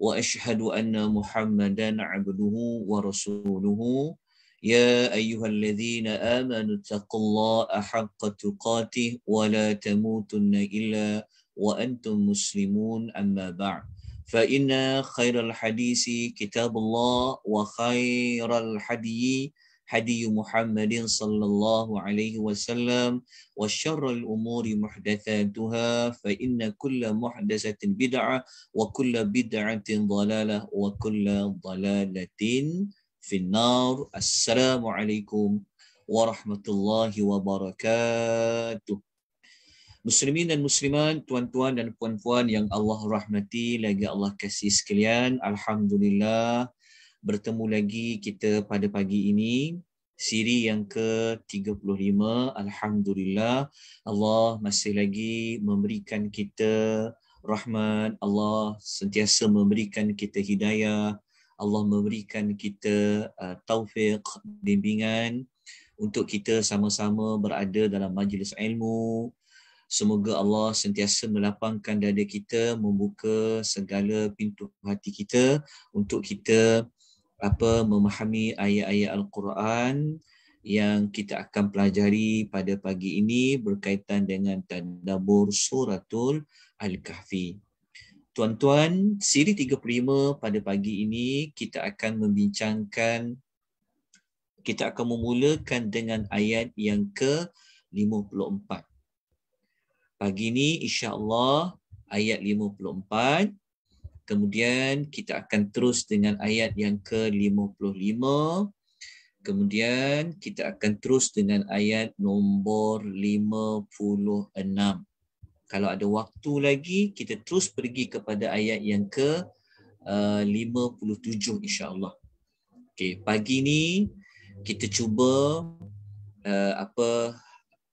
واشهد ان محمدا عبده ورسوله يا ايها الذين امنوا اتقوا الله حق تقاته ولا تموتن الا وانتم مسلمون اما بعد فان خير الحديث كتاب الله وخير الحديث هدي محمد صلى الله عليه وسلم وشر الأمور محدثاتها فإن كل محدثة بدعة وكل بدعة ضلالة وكل ضلالة في النار السلام عليكم ورحمة الله وبركاته Muslimin dan Muslimat, tuan-tuan dan puan-puan yang Allah rahmati, lagi Allah kasih sekalian. Alhamdulillah, bertemu lagi kita pada pagi ini siri yang ke-35 alhamdulillah Allah masih lagi memberikan kita rahmat Allah sentiasa memberikan kita hidayah Allah memberikan kita uh, taufik bimbingan untuk kita sama-sama berada dalam majlis ilmu semoga Allah sentiasa melapangkan dada kita membuka segala pintu hati kita untuk kita apa memahami ayat-ayat al-Quran yang kita akan pelajari pada pagi ini berkaitan dengan tadabbur suratul al-kahfi. Tuan-tuan, siri 35 pada pagi ini kita akan membincangkan kita akan memulakan dengan ayat yang ke-54. Pagi ini insya-Allah ayat Kemudian kita akan terus dengan ayat yang ke-55. Kemudian kita akan terus dengan ayat nombor 56. Kalau ada waktu lagi, kita terus pergi kepada ayat yang ke-57 eh, Insyaallah. allah Okey, pagi ni kita cuba uh, apa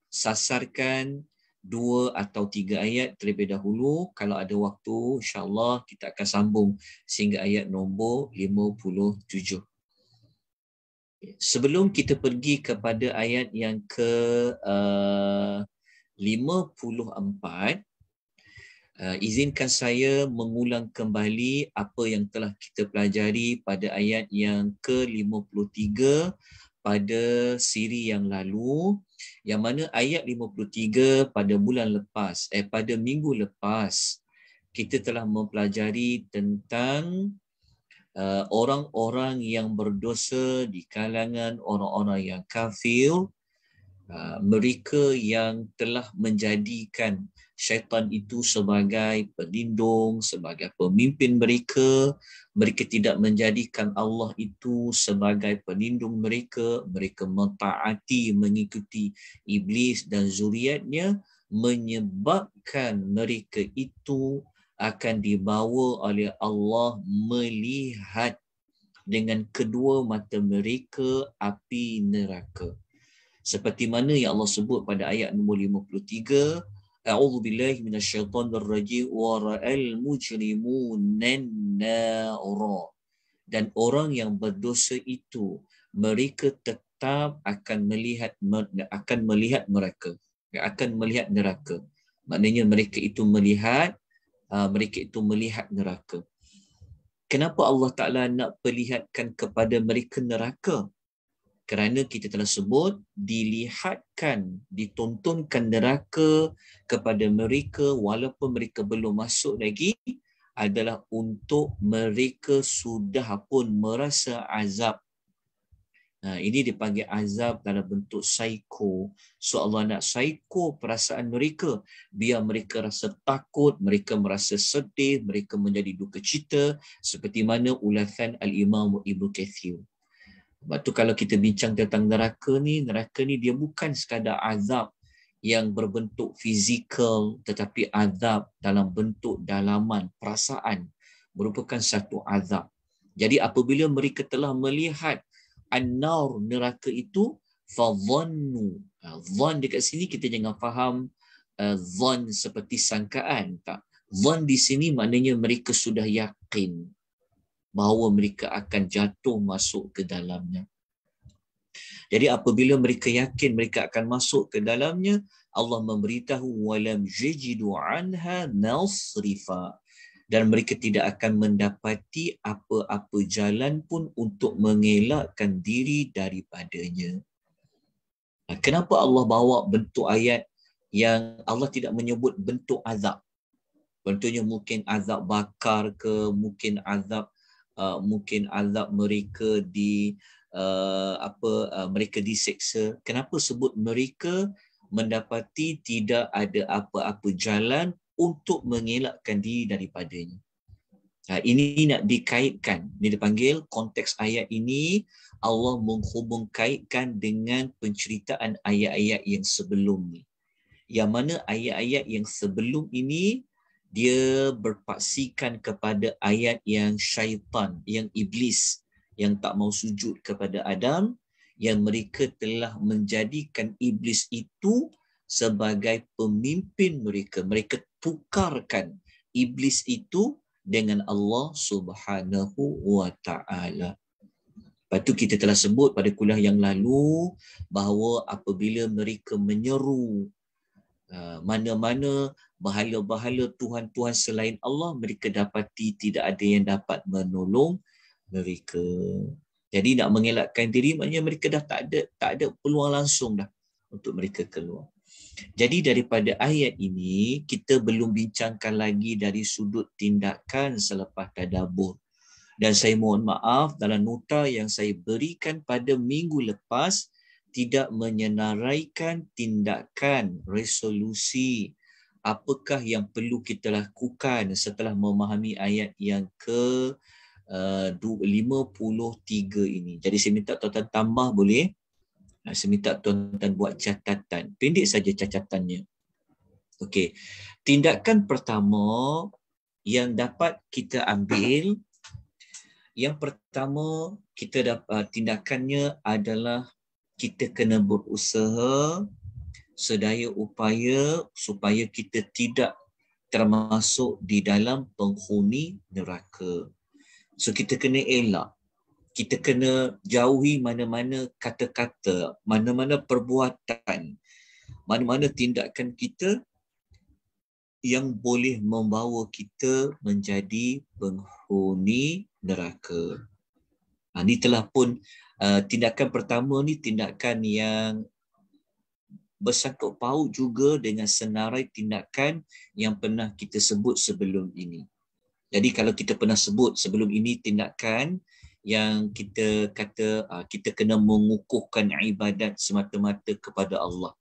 sasarkan dua atau tiga ayat terlebih dahulu. Kalau ada waktu, insyaAllah kita akan sambung sehingga ayat nombor 57. Sebelum kita pergi kepada ayat yang ke uh, 54, Uh, izinkan saya mengulang kembali apa yang telah kita pelajari pada ayat yang ke-53 pada siri yang lalu yang mana ayat 53 pada bulan lepas eh pada minggu lepas kita telah mempelajari tentang uh, orang-orang yang berdosa di kalangan orang-orang yang kafir uh, mereka yang telah menjadikan syaitan itu sebagai pelindung, sebagai pemimpin mereka. Mereka tidak menjadikan Allah itu sebagai pelindung mereka. Mereka mentaati, mengikuti iblis dan zuriatnya menyebabkan mereka itu akan dibawa oleh Allah melihat dengan kedua mata mereka api neraka. Seperti mana yang Allah sebut pada ayat nombor 53, أعوذ بالله من الشيطان الرجيم ورأى المجرمون النار dan orang yang berdosa itu mereka tetap akan melihat akan melihat mereka akan melihat neraka maknanya mereka itu melihat ah, mereka itu melihat neraka kenapa Allah Taala nak perlihatkan kepada mereka neraka kerana kita telah sebut dilihatkan ditontonkan neraka kepada mereka walaupun mereka belum masuk lagi adalah untuk mereka sudah pun merasa azab Ha, ini dipanggil azab dalam bentuk psycho. So Allah nak psycho perasaan mereka. Biar mereka rasa takut, mereka merasa sedih, mereka menjadi duka cita. Seperti mana ulasan Al-Imam Ibn Kathir. Sebab tu kalau kita bincang tentang neraka ni, neraka ni dia bukan sekadar azab yang berbentuk fizikal tetapi azab dalam bentuk dalaman, perasaan merupakan satu azab. Jadi apabila mereka telah melihat an-nar neraka itu fadhannu. Zan ha, dekat sini kita jangan faham zan ha, seperti sangkaan tak. Zan di sini maknanya mereka sudah yakin bahawa mereka akan jatuh masuk ke dalamnya. Jadi apabila mereka yakin mereka akan masuk ke dalamnya, Allah memberitahu walam yajidu anha nasrifa dan mereka tidak akan mendapati apa-apa jalan pun untuk mengelakkan diri daripadanya. Kenapa Allah bawa bentuk ayat yang Allah tidak menyebut bentuk azab? Bentuknya mungkin azab bakar ke, mungkin azab uh, mungkin azab mereka di uh, apa uh, mereka diseksa kenapa sebut mereka mendapati tidak ada apa-apa jalan untuk mengelakkan diri daripadanya uh, ini nak dikaitkan ini dipanggil konteks ayat ini Allah menghubung kaitkan dengan penceritaan ayat-ayat yang sebelum ni yang mana ayat-ayat yang sebelum ini dia berpaksikan kepada ayat yang syaitan, yang iblis yang tak mau sujud kepada Adam yang mereka telah menjadikan iblis itu sebagai pemimpin mereka. Mereka tukarkan iblis itu dengan Allah Subhanahu wa taala. Lepas kita telah sebut pada kuliah yang lalu bahawa apabila mereka menyeru Ah, mana-mana bahala-bahala tuhan-tuhan selain Allah mereka dapati tidak ada yang dapat menolong mereka. Jadi nak mengelakkan diri maknanya mereka dah tak ada tak ada peluang langsung dah untuk mereka keluar. Jadi daripada ayat ini kita belum bincangkan lagi dari sudut tindakan selepas tadabbur. Dan saya mohon maaf dalam nota yang saya berikan pada minggu lepas tidak menyenaraikan tindakan resolusi apakah yang perlu kita lakukan setelah memahami ayat yang ke 53 eh, ini. Jadi saya minta tuan-tuan tambah boleh. Saya minta tuan-tuan buat catatan. Pendek saja catatannya. Okey. Tindakan pertama yang dapat kita ambil yang pertama kita dapat eh, tindakannya adalah kita kena berusaha sedaya upaya supaya kita tidak termasuk di dalam penghuni neraka. So kita kena elak. Kita kena jauhi mana-mana kata-kata, mana-mana perbuatan, mana-mana tindakan kita yang boleh membawa kita menjadi penghuni neraka. ini ha, telah pun Eh, tindakan pertama ni tindakan yang bersangkut paut juga dengan senarai tindakan yang pernah kita sebut sebelum ini. Jadi kalau kita pernah sebut sebelum ini tindakan yang kita kata ah, kita kena mengukuhkan ibadat semata-mata kepada Allah.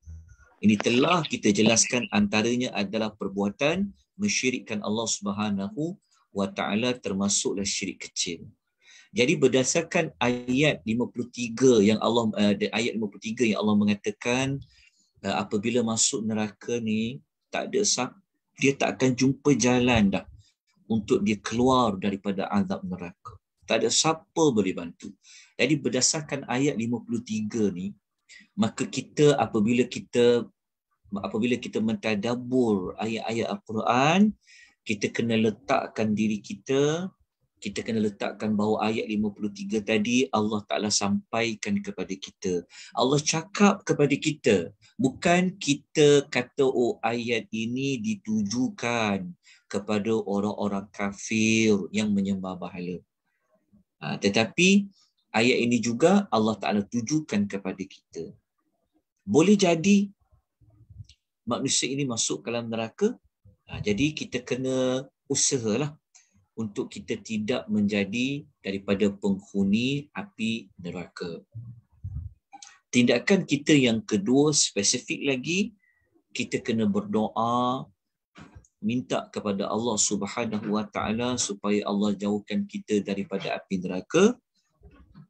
Ini telah kita jelaskan antaranya adalah perbuatan mensyirikkan Allah Subhanahu wa taala termasuklah syirik kecil. Jadi berdasarkan ayat 53 yang Allah uh, ayat 53 yang Allah mengatakan uh, apabila masuk neraka ni tak ada sah, dia tak akan jumpa jalan dah untuk dia keluar daripada azab neraka. Tak ada siapa boleh bantu. Jadi berdasarkan ayat 53 ni maka kita apabila kita apabila kita mentadabbur ayat-ayat al-Quran kita kena letakkan diri kita kita kena letakkan bahawa ayat 53 tadi Allah Ta'ala sampaikan kepada kita. Allah cakap kepada kita. Bukan kita kata oh ayat ini ditujukan kepada orang-orang kafir yang menyembah bahala. Ha, tetapi ayat ini juga Allah Ta'ala tujukan kepada kita. Boleh jadi manusia ini masuk ke dalam neraka. Ha, jadi kita kena usahalah untuk kita tidak menjadi daripada penghuni api neraka. Tindakan kita yang kedua spesifik lagi, kita kena berdoa minta kepada Allah Subhanahu Wa Taala supaya Allah jauhkan kita daripada api neraka.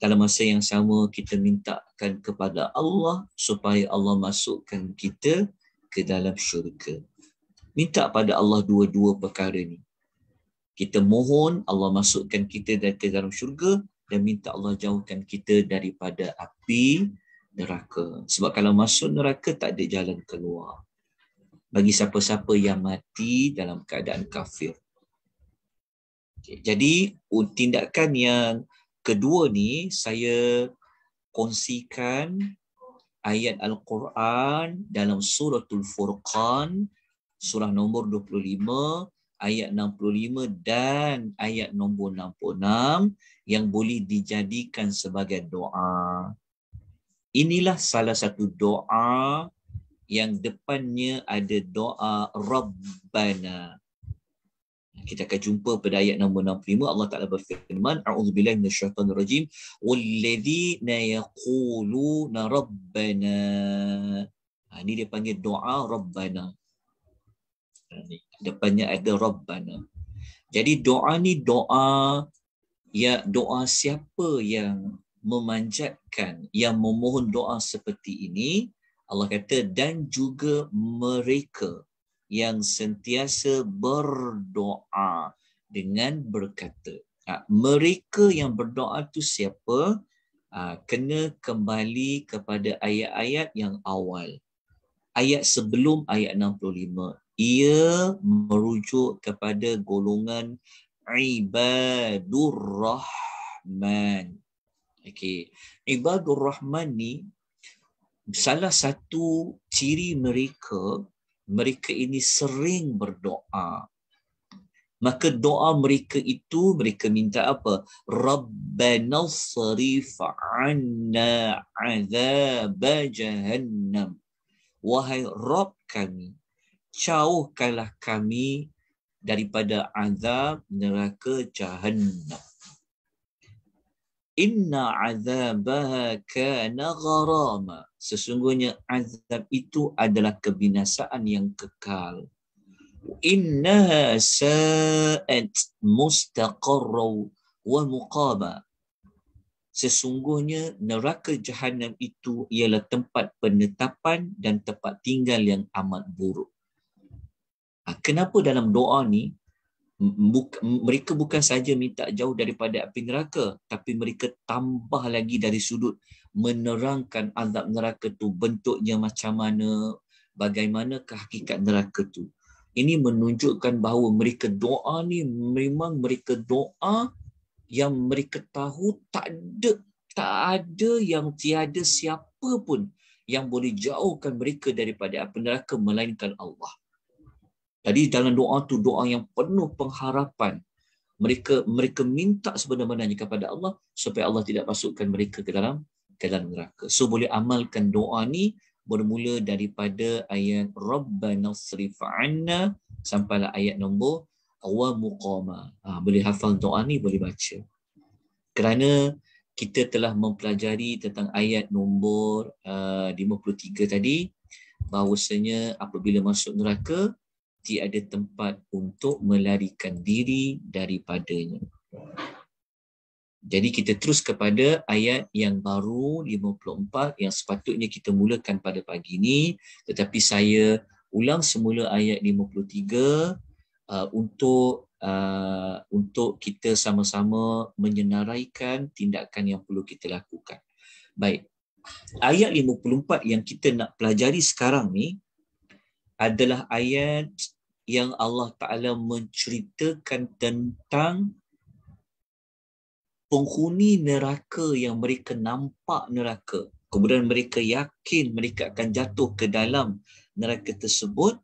Dalam masa yang sama kita mintakan kepada Allah supaya Allah masukkan kita ke dalam syurga. Minta pada Allah dua-dua perkara ni kita mohon Allah masukkan kita dari ke dalam syurga dan minta Allah jauhkan kita daripada api neraka. Sebab kalau masuk neraka tak ada jalan keluar. Bagi siapa-siapa yang mati dalam keadaan kafir. Okay. Jadi tindakan yang kedua ni saya kongsikan ayat Al-Quran dalam suratul Furqan surah nombor ayat 65 dan ayat nombor 66 yang boleh dijadikan sebagai doa. Inilah salah satu doa yang depannya ada doa Rabbana. Kita akan jumpa pada ayat nombor 65 Allah Taala berfirman a'udzubillahi minasyaitonir rajim walladzina yaquluna rabbana. Ha, ini dia panggil doa Rabbana. Ini depannya ada rabbana jadi doa ni doa ya doa siapa yang memanjatkan yang memohon doa seperti ini Allah kata dan juga mereka yang sentiasa berdoa dengan berkata ha, mereka yang berdoa tu siapa ha, kena kembali kepada ayat-ayat yang awal ayat sebelum ayat 65 ia merujuk kepada golongan ibadur rahman okey ibadur rahman ni salah satu ciri mereka mereka ini sering berdoa maka doa mereka itu mereka minta apa rabbana sarif anna azab jahannam wahai rabb kami jauhkanlah kami daripada azab neraka jahannam. Inna azabaha kana gharama. Sesungguhnya azab itu adalah kebinasaan yang kekal. Inna sa'at mustaqarra wa muqama. Sesungguhnya neraka jahanam itu ialah tempat penetapan dan tempat tinggal yang amat buruk. Ah, kenapa dalam doa ni buka, mereka bukan saja minta jauh daripada api neraka tapi mereka tambah lagi dari sudut menerangkan azab neraka tu bentuknya macam mana bagaimana kehakikat neraka tu ini menunjukkan bahawa mereka doa ni memang mereka doa yang mereka tahu tak ada tak ada yang tiada siapa pun yang boleh jauhkan mereka daripada api neraka melainkan Allah jadi dalam doa tu doa yang penuh pengharapan. Mereka mereka minta sebenarnya kepada Allah supaya Allah tidak masukkan mereka ke dalam ke dalam neraka. So boleh amalkan doa ni bermula daripada ayat Rabbana sirif anna sampailah ayat nombor wa muqama. Ha, boleh hafal doa ni boleh baca. Kerana kita telah mempelajari tentang ayat nombor uh, 53 tadi bahawasanya apabila masuk neraka tiada tempat untuk melarikan diri daripadanya. Jadi kita terus kepada ayat yang baru 54 yang sepatutnya kita mulakan pada pagi ini tetapi saya ulang semula ayat 53 uh, untuk uh, untuk kita sama-sama menyenaraikan tindakan yang perlu kita lakukan. Baik. Ayat 54 yang kita nak pelajari sekarang ni adalah ayat yang Allah Ta'ala menceritakan tentang penghuni neraka yang mereka nampak neraka. Kemudian mereka yakin mereka akan jatuh ke dalam neraka tersebut.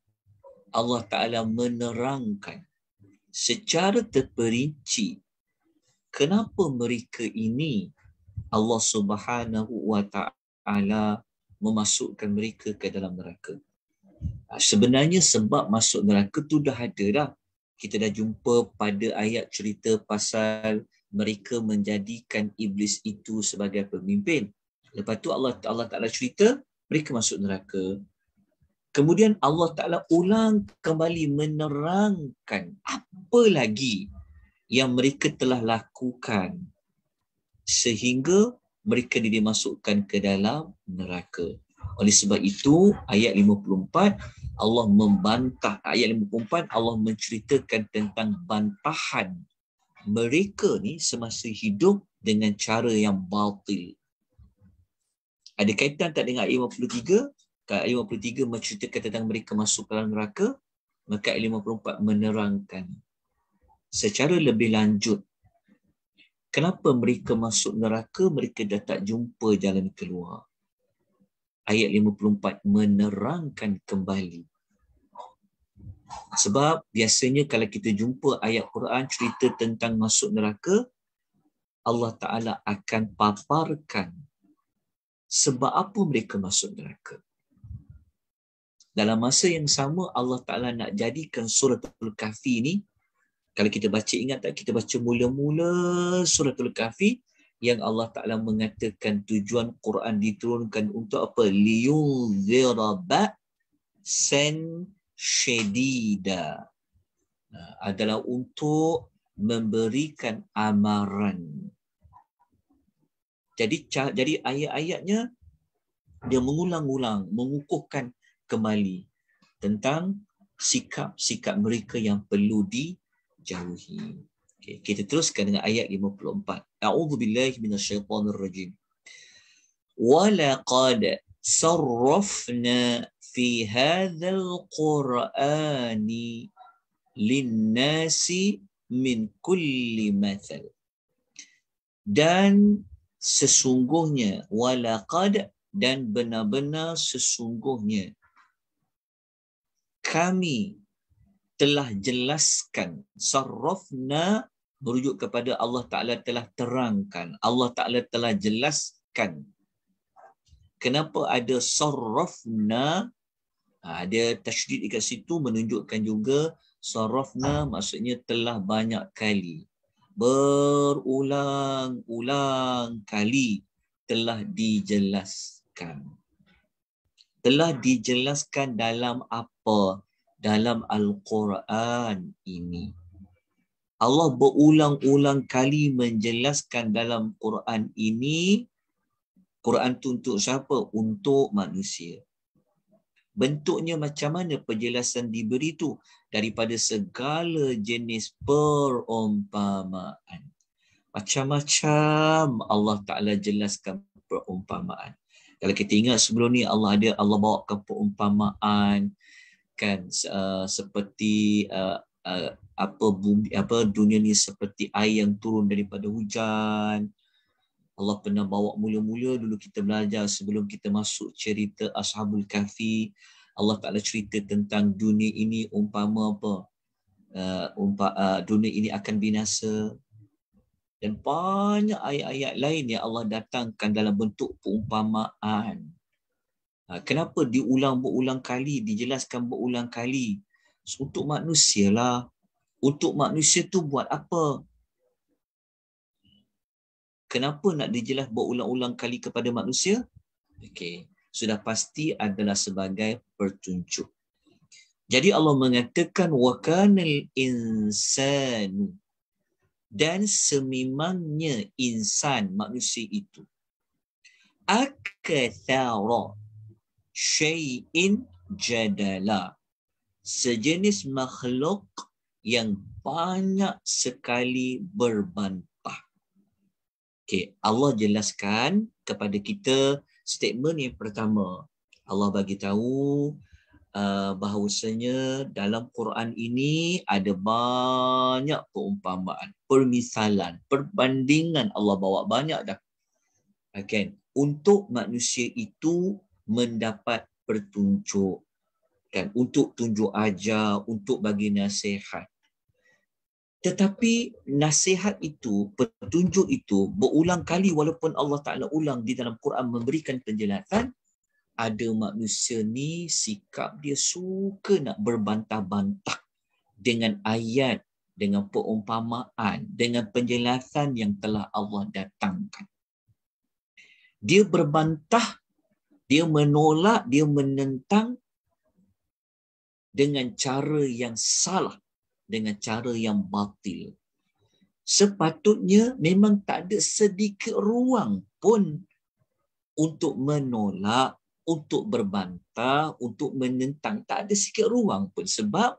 Allah Ta'ala menerangkan secara terperinci kenapa mereka ini Allah Subhanahu Wa Ta'ala memasukkan mereka ke dalam neraka. Ha, sebenarnya sebab masuk neraka tu dah ada dah. Kita dah jumpa pada ayat cerita pasal mereka menjadikan iblis itu sebagai pemimpin. Lepas tu Allah Allah Taala cerita mereka masuk neraka. Kemudian Allah Taala ulang kembali menerangkan apa lagi yang mereka telah lakukan sehingga mereka dimasukkan ke dalam neraka. Oleh sebab itu ayat 54 Allah membantah ayat 54 Allah menceritakan tentang bantahan mereka ni semasa hidup dengan cara yang batil. Ada kaitan tak dengan ayat 53? Kalau ayat 53 menceritakan tentang mereka masuk ke dalam neraka, maka ayat 54 menerangkan secara lebih lanjut kenapa mereka masuk neraka, mereka dah tak jumpa jalan keluar ayat 54 menerangkan kembali. Sebab biasanya kalau kita jumpa ayat Quran cerita tentang masuk neraka, Allah Ta'ala akan paparkan sebab apa mereka masuk neraka. Dalam masa yang sama, Allah Ta'ala nak jadikan surat Al-Kahfi ni, kalau kita baca, ingat tak? Kita baca mula-mula surat Al-Kahfi, yang Allah Taala mengatakan tujuan Quran diturunkan untuk apa? Liul ba sen syedida. Ha, adalah untuk memberikan amaran. Jadi jadi ayat-ayatnya dia mengulang-ulang, mengukuhkan kembali tentang sikap-sikap mereka yang perlu dijauhi. Okay, kita teruskan dengan ayat 54. A'udhu billahi minasyaitanir rajim. Walaqad sarrafna fi hadhal qur'ani linnasi min kulli mathal. Dan sesungguhnya walaqad dan benar-benar sesungguhnya kami telah jelaskan sarrafna merujuk kepada Allah Ta'ala telah terangkan, Allah Ta'ala telah jelaskan kenapa ada sarrafna, ada ha, tajdid dekat situ menunjukkan juga sarrafna maksudnya telah banyak kali, berulang-ulang kali telah dijelaskan. Telah dijelaskan dalam apa? Dalam Al-Quran ini. Allah berulang-ulang kali menjelaskan dalam Quran ini Quran itu untuk siapa? Untuk manusia. Bentuknya macam mana penjelasan diberi itu? Daripada segala jenis perumpamaan. Macam-macam Allah Ta'ala jelaskan perumpamaan. Kalau kita ingat sebelum ni Allah ada Allah bawa ke perumpamaan kan uh, seperti uh, uh, apa bumi apa dunia ni seperti air yang turun daripada hujan Allah pernah bawa mulia-mulia dulu kita belajar sebelum kita masuk cerita Ashabul Kahfi Allah Ta'ala cerita tentang dunia ini umpama apa uh, umpa, uh, dunia ini akan binasa dan banyak ayat-ayat lain yang Allah datangkan dalam bentuk perumpamaan. Uh, kenapa diulang berulang kali, dijelaskan berulang kali untuk manusia lah. Untuk manusia tu buat apa? Kenapa nak dijelas berulang-ulang kali kepada manusia? Okey, sudah pasti adalah sebagai pertunjuk. Jadi Allah mengatakan wa kanal insanu dan sememangnya insan manusia itu akthara syai'in jadala sejenis makhluk yang banyak sekali berbantah. Okay, Allah jelaskan kepada kita statement yang pertama. Allah bagi tahu uh, bahawasanya dalam Quran ini ada banyak perumpamaan, permisalan, perbandingan Allah bawa banyak dah. Okay. Untuk manusia itu mendapat pertunjuk kan untuk tunjuk ajar untuk bagi nasihat tetapi nasihat itu petunjuk itu berulang kali walaupun Allah Taala ulang di dalam Quran memberikan penjelasan ada manusia ni sikap dia suka nak berbantah-bantah dengan ayat dengan perumpamaan dengan penjelasan yang telah Allah datangkan dia berbantah dia menolak dia menentang dengan cara yang salah, dengan cara yang batil. Sepatutnya memang tak ada sedikit ruang pun untuk menolak, untuk berbantah, untuk menentang. Tak ada sedikit ruang pun sebab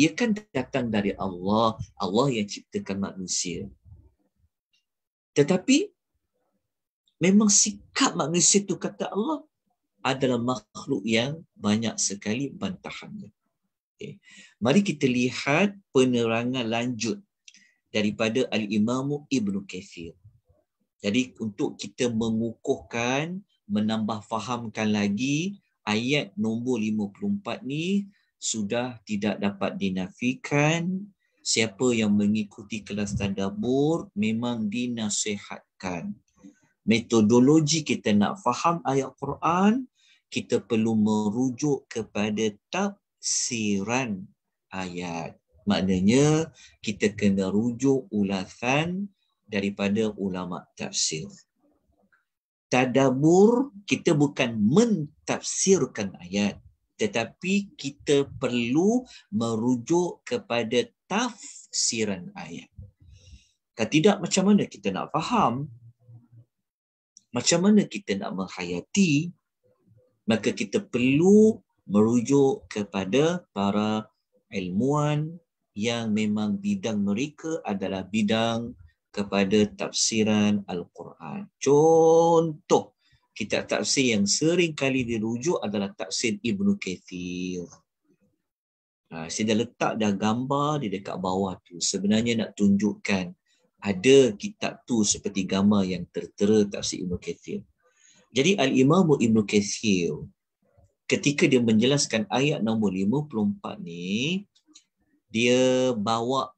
ia kan datang dari Allah, Allah yang ciptakan manusia. Tetapi memang sikap manusia itu kata Allah adalah makhluk yang banyak sekali bantahannya. Okay. Mari kita lihat penerangan lanjut daripada al Imamu Ibn Kathir. Jadi untuk kita mengukuhkan, menambah fahamkan lagi ayat nombor 54 ni sudah tidak dapat dinafikan. Siapa yang mengikuti kelas tadabur memang dinasihatkan. Metodologi kita nak faham ayat Quran, kita perlu merujuk kepada tab siran ayat. Maknanya kita kena rujuk ulasan daripada ulama tafsir. Tadabur kita bukan mentafsirkan ayat tetapi kita perlu merujuk kepada tafsiran ayat. Kalau tidak macam mana kita nak faham? Macam mana kita nak menghayati? Maka kita perlu merujuk kepada para ilmuwan yang memang bidang mereka adalah bidang kepada tafsiran Al-Quran. Contoh kitab tafsir yang sering kali dirujuk adalah tafsir Ibn Kathir. Ha, saya dah letak dah gambar di dekat bawah tu. Sebenarnya nak tunjukkan ada kitab tu seperti gambar yang tertera tafsir Ibn Kathir. Jadi Al-Imamu Ibn Kathir ketika dia menjelaskan ayat nombor 54 ni dia bawa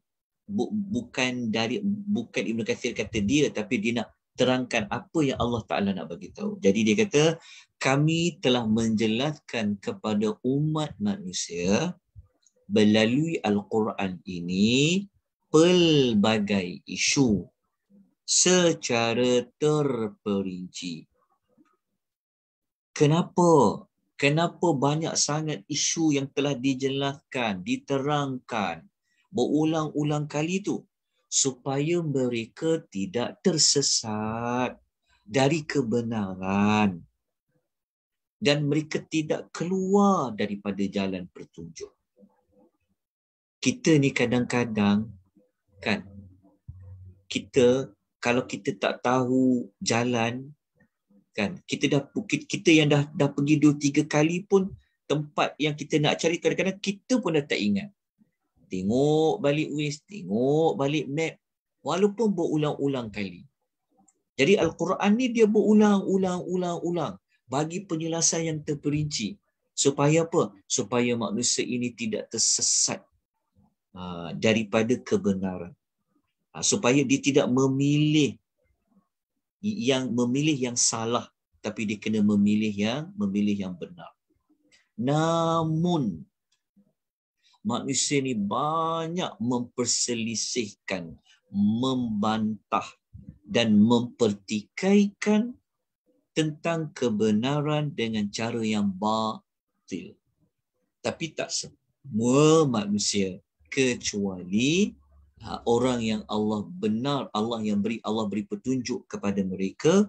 bu, bukan dari bukan Ibnu Kathir kata dia tapi dia nak terangkan apa yang Allah Taala nak bagi tahu. Jadi dia kata kami telah menjelaskan kepada umat manusia melalui al-Quran ini pelbagai isu secara terperinci. Kenapa kenapa banyak sangat isu yang telah dijelaskan, diterangkan berulang-ulang kali itu supaya mereka tidak tersesat dari kebenaran dan mereka tidak keluar daripada jalan pertunjuk. Kita ni kadang-kadang kan kita kalau kita tak tahu jalan kan kita dah kita yang dah dah pergi dua tiga kali pun tempat yang kita nak cari kadang-kadang kita pun dah tak ingat tengok balik Waze, tengok balik map walaupun berulang-ulang kali jadi al-Quran ni dia berulang-ulang-ulang-ulang bagi penjelasan yang terperinci supaya apa supaya manusia ini tidak tersesat ah, daripada kebenaran ah, supaya dia tidak memilih yang memilih yang salah tapi dia kena memilih yang memilih yang benar. Namun manusia ni banyak memperselisihkan, membantah dan mempertikaikan tentang kebenaran dengan cara yang batil. Tapi tak semua manusia kecuali Ha, orang yang Allah benar Allah yang beri Allah beri petunjuk kepada mereka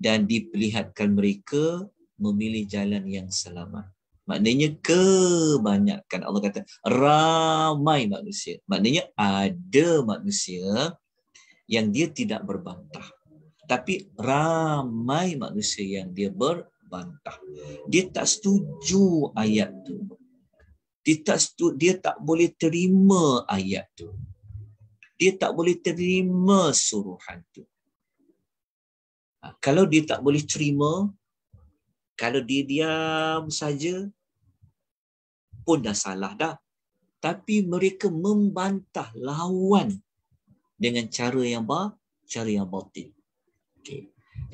dan diperlihatkan mereka memilih jalan yang selamat maknanya kebanyakan Allah kata ramai manusia maknanya ada manusia yang dia tidak berbantah tapi ramai manusia yang dia berbantah dia tak setuju ayat tu dia tak setu, dia tak boleh terima ayat tu dia tak boleh terima suruhan tu ha, kalau dia tak boleh terima kalau dia diam saja pun dah salah dah tapi mereka membantah lawan dengan cara yang ba cara yang batil okey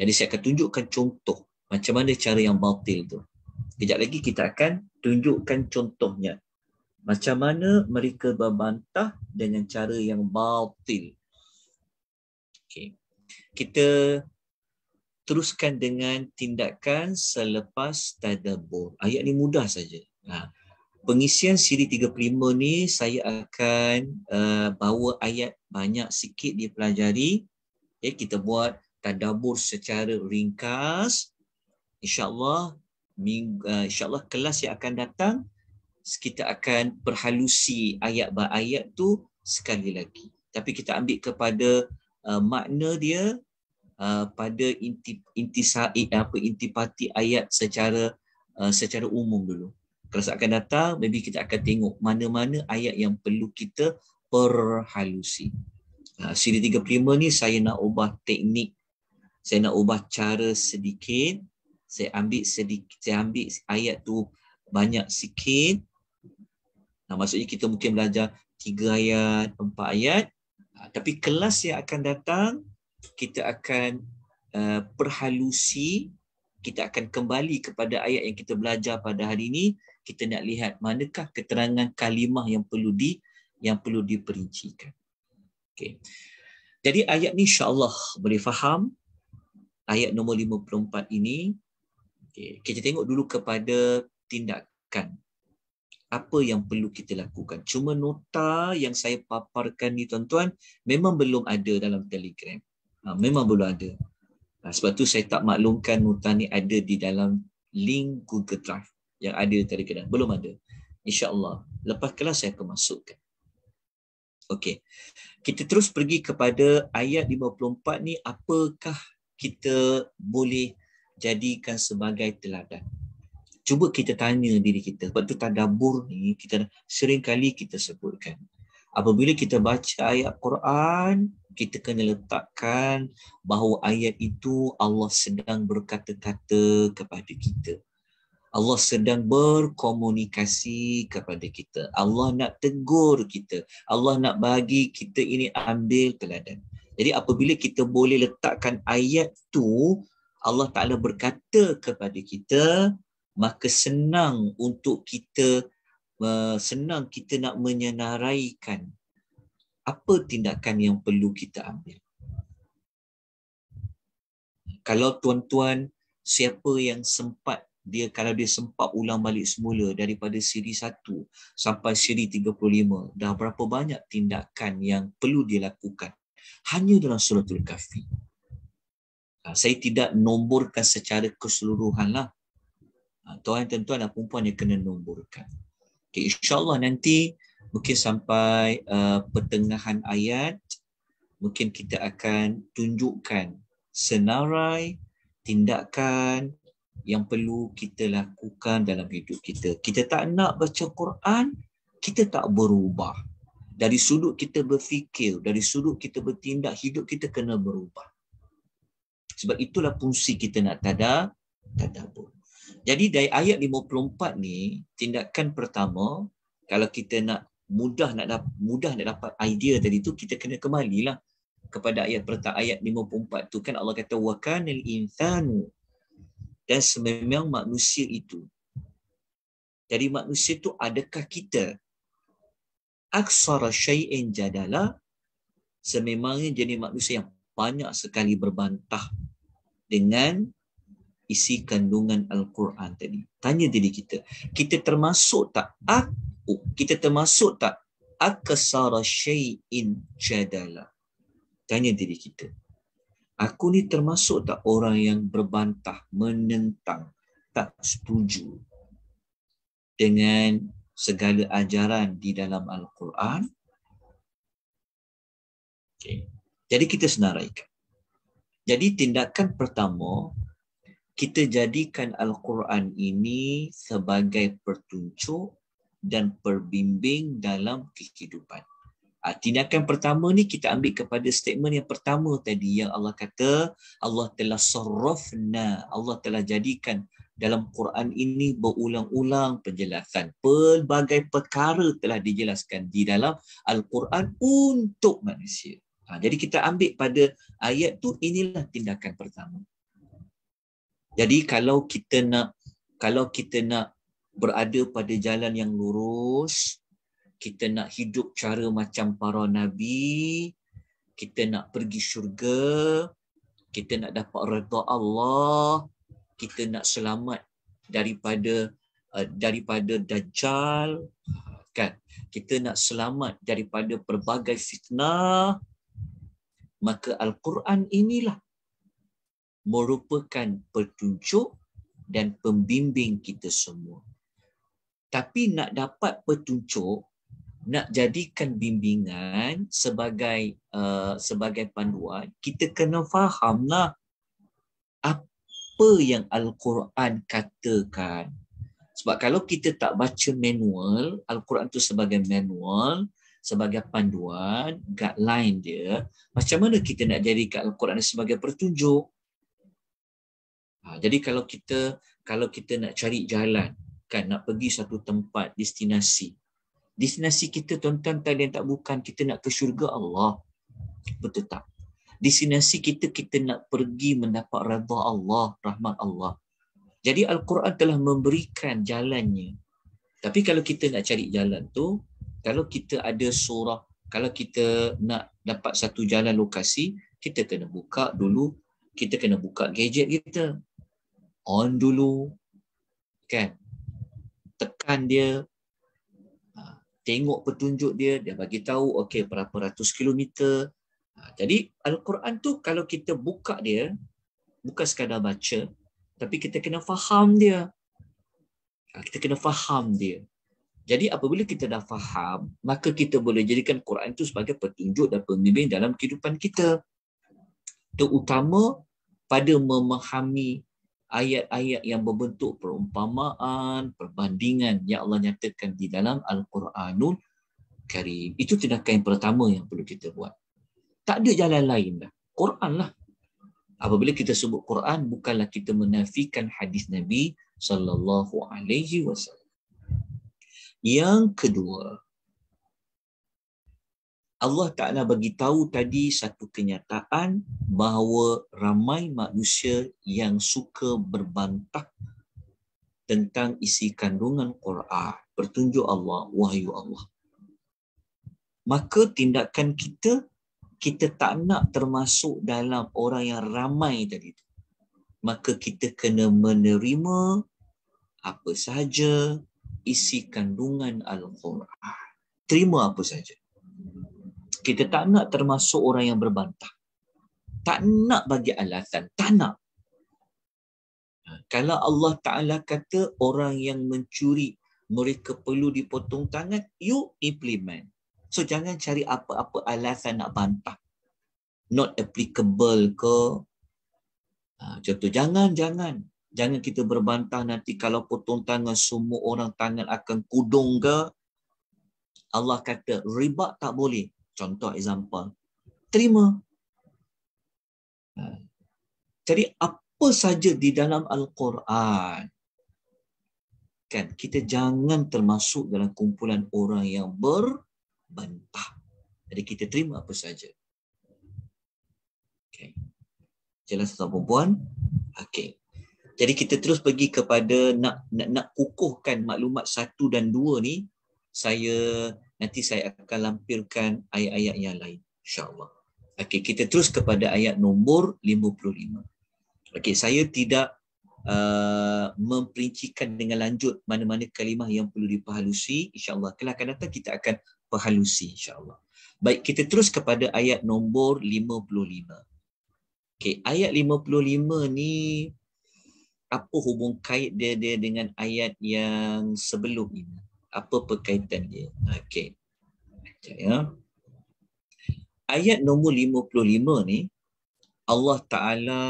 jadi saya akan tunjukkan contoh macam mana cara yang batil tu kejap lagi kita akan tunjukkan contohnya macam mana mereka berbantah dengan cara yang batil Okay, kita teruskan dengan tindakan selepas tadabur. ayat ni mudah saja ha pengisian siri 35 ni saya akan uh, bawa ayat banyak sikit dipelajari okey kita buat tadabur secara ringkas insyaallah minggu uh, eh, insyaallah kelas yang akan datang kita akan berhalusi ayat by ayat tu sekali lagi tapi kita ambil kepada uh, makna dia uh, pada inti inti sa'id apa intipati ayat secara uh, secara umum dulu kelas akan datang maybe kita akan tengok mana-mana ayat yang perlu kita perhalusi uh, siri 35 ni saya nak ubah teknik saya nak ubah cara sedikit saya ambil sedikit saya ambil ayat tu banyak sikit nah maksudnya kita mungkin belajar tiga ayat empat ayat ah, tapi kelas yang akan datang kita akan uh, perhalusi kita akan kembali kepada ayat yang kita belajar pada hari ini kita nak lihat manakah keterangan kalimah yang perlu di yang perlu diperincikan okey jadi ayat ni insya Allah boleh faham ayat nombor 54 ini Okay. Kita tengok dulu kepada tindakan. Apa yang perlu kita lakukan. Cuma nota yang saya paparkan ni tuan-tuan memang belum ada dalam telegram. Ha, memang belum ada. Ha, sebab tu saya tak maklumkan nota ni ada di dalam link Google Drive yang ada di telegram. Belum ada. InsyaAllah. Lepas kelas saya akan masukkan. Okey. Kita terus pergi kepada ayat 54 ni apakah kita boleh jadikan sebagai teladan. Cuba kita tanya diri kita. Sebab tu tadabur ni kita sering kali kita sebutkan. Apabila kita baca ayat Quran, kita kena letakkan bahawa ayat itu Allah sedang berkata-kata kepada kita. Allah sedang berkomunikasi kepada kita. Allah nak tegur kita. Allah nak bagi kita ini ambil teladan. Jadi apabila kita boleh letakkan ayat tu Allah Ta'ala berkata kepada kita, maka senang untuk kita, eh, senang kita nak menyenaraikan apa tindakan yang perlu kita ambil. Kalau tuan-tuan, siapa yang sempat, dia kalau dia sempat ulang balik semula daripada siri 1 sampai siri 35, dah berapa banyak tindakan yang perlu dilakukan hanya dalam suratul kafir. Ah, saya tidak nomborkan secara keseluruhan lah. Ah, tuan dan tuan dan perempuan yang kena nomborkan. Okay, InsyaAllah nanti mungkin sampai uh, pertengahan ayat, mungkin kita akan tunjukkan senarai tindakan yang perlu kita lakukan dalam hidup kita. Kita tak nak baca Quran, kita tak berubah. Dari sudut kita berfikir, dari sudut kita bertindak, hidup kita kena berubah. Sebab itulah fungsi kita nak tada, tada pun. Jadi dari ayat 54 ni, tindakan pertama, kalau kita nak mudah nak dapat mudah nak dapat idea tadi tu kita kena kembali lah kepada ayat pertama ayat 54 tu kan Allah kata wa kanal insanu dan sememang manusia itu dari manusia itu adakah kita aksara syai'in jadala sememangnya jenis manusia yang banyak sekali berbantah dengan isi kandungan Al-Quran tadi. Tanya diri kita, kita termasuk tak aku, kita termasuk tak akasara syai'in jadala. Tanya diri kita. Aku ni termasuk tak orang yang berbantah, menentang, tak setuju dengan segala ajaran di dalam Al-Quran? Okay. Jadi kita senaraikan. Jadi tindakan pertama kita jadikan Al-Quran ini sebagai pertunjuk dan perbimbing dalam kehidupan. Ah, tindakan pertama ni kita ambil kepada statement yang pertama tadi yang Allah kata Allah telah sarrafna, Allah telah jadikan dalam Quran ini berulang-ulang penjelasan. Pelbagai perkara telah dijelaskan di dalam Al-Quran untuk manusia. Ha, jadi kita ambil pada ayat tu inilah tindakan pertama. Jadi kalau kita nak kalau kita nak berada pada jalan yang lurus, kita nak hidup cara macam para nabi, kita nak pergi syurga, kita nak dapat redha Allah, kita nak selamat daripada uh, daripada dajjal kan. Kita nak selamat daripada pelbagai fitnah maka Al-Quran inilah merupakan petunjuk dan pembimbing kita semua. Tapi nak dapat petunjuk, nak jadikan bimbingan sebagai uh, sebagai panduan, kita kena fahamlah apa yang Al-Quran katakan. Sebab kalau kita tak baca manual, Al-Quran itu sebagai manual, sebagai panduan, guideline dia, macam mana kita nak jadi Al-Quran sebagai pertunjuk. Ha, jadi kalau kita kalau kita nak cari jalan, kan nak pergi satu tempat, destinasi. Destinasi kita tuan-tuan talian tak bukan kita nak ke syurga Allah. Betul tak? Destinasi kita, kita nak pergi mendapat rada Allah, rahmat Allah. Jadi Al-Quran telah memberikan jalannya. Tapi kalau kita nak cari jalan tu, kalau kita ada surah kalau kita nak dapat satu jalan lokasi kita kena buka dulu kita kena buka gadget kita on dulu kan tekan dia ha, tengok petunjuk dia dia bagi tahu okey berapa ratus kilometer ha, jadi al-Quran tu kalau kita buka dia bukan sekadar baca tapi kita kena faham dia ha, kita kena faham dia jadi apabila kita dah faham, maka kita boleh jadikan Quran itu sebagai petunjuk dan pemimpin dalam kehidupan kita. Terutama pada memahami ayat-ayat yang berbentuk perumpamaan, perbandingan yang Allah nyatakan di dalam Al-Quranul Karim. Itu tindakan yang pertama yang perlu kita buat. Tak ada jalan lain dah. Quran lah. Apabila kita sebut Quran, bukanlah kita menafikan hadis Nabi sallallahu alaihi wasallam. Yang kedua, Allah Ta'ala bagi tahu tadi satu kenyataan bahawa ramai manusia yang suka berbantah tentang isi kandungan Quran, bertunjuk Allah, wahyu Allah. Maka tindakan kita, kita tak nak termasuk dalam orang yang ramai tadi. Maka kita kena menerima apa sahaja isi kandungan Al-Quran. Terima apa saja. Kita tak nak termasuk orang yang berbantah. Tak nak bagi alasan. Tak nak. Ha, kalau Allah Ta'ala kata orang yang mencuri mereka perlu dipotong tangan, you implement. So jangan cari apa-apa alasan nak bantah. Not applicable ke. Ha, contoh, jangan, jangan. Jangan kita berbantah nanti kalau potong tangan semua orang tangan akan kudung ke. Allah kata riba tak boleh. Contoh example. Terima. Ha. Jadi apa saja di dalam Al-Quran kan kita jangan termasuk dalam kumpulan orang yang berbantah. Jadi kita terima apa saja. Okay. Jelas tak perempuan? Okay. Jadi kita terus pergi kepada nak, nak nak kukuhkan maklumat satu dan dua ni. Saya nanti saya akan lampirkan ayat-ayat yang lain. InsyaAllah. Okey, kita terus kepada ayat nombor 55. Okey, saya tidak uh, memperincikan dengan lanjut mana-mana kalimah yang perlu diperhalusi. InsyaAllah. Kelak akan datang kita akan perhalusi. InsyaAllah. Baik, kita terus kepada ayat nombor 55. Okey, ayat 55 ni apa hubung kait dia dia dengan ayat yang sebelum ini? Apa perkaitan dia? Okey. Okay, ya. Ayat nombor 55 ni Allah Taala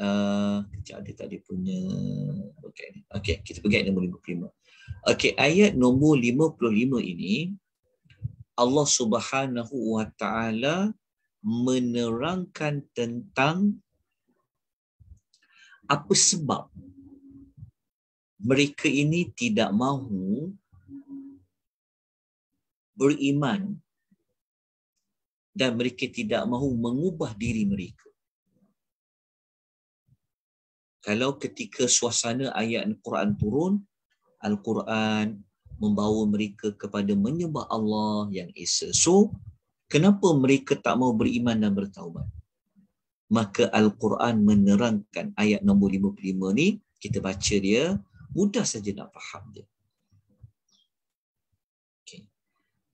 uh, kejap tadi punya okey. Okey, kita pergi ayat nombor 55. Okey, ayat nombor 55 ini Allah Subhanahu Wa Taala menerangkan tentang apa sebab mereka ini tidak mahu beriman dan mereka tidak mahu mengubah diri mereka. Kalau ketika suasana ayat Al-Quran turun, Al-Quran membawa mereka kepada menyembah Allah yang esa. So, kenapa mereka tak mahu beriman dan bertaubat? maka al-Quran menerangkan ayat nombor 55 ni kita baca dia mudah saja nak faham dia okay.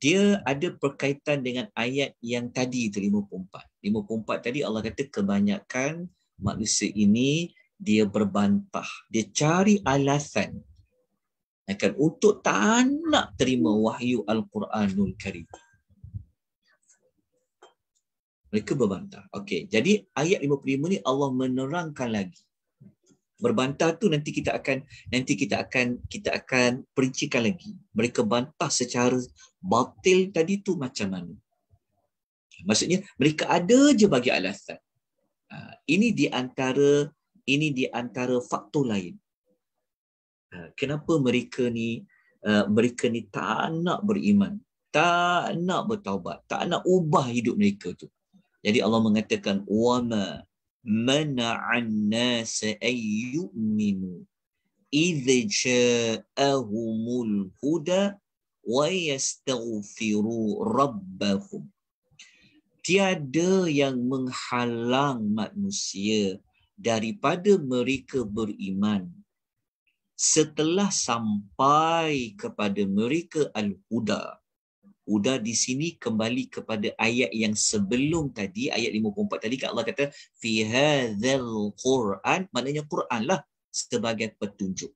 dia ada perkaitan dengan ayat yang tadi itu 54 54 tadi Allah kata kebanyakan manusia ini dia berbantah dia cari alasan akan untuk tak nak terima wahyu al-Quranul Karim mereka berbantah. Okey, jadi ayat 55 ni Allah menerangkan lagi. Berbantah tu nanti kita akan nanti kita akan kita akan perincikan lagi. Mereka bantah secara batil tadi tu macam mana? Maksudnya mereka ada je bagi alasan. Ha, ini di antara ini di antara faktor lain. Ha, kenapa mereka ni ha, mereka ni tak nak beriman, tak nak bertaubat, tak nak ubah hidup mereka tu. Jadi Allah mengatakan wa ma mana'an nas ay yu'minu id ja'ahumul huda wa yastaghfiru rabbahum. Tiada yang menghalang manusia daripada mereka beriman setelah sampai kepada mereka al-huda Udah di sini kembali kepada ayat yang sebelum tadi, ayat 54 tadi, Allah kata, fi hadzal Quran, maknanya Quran lah sebagai petunjuk.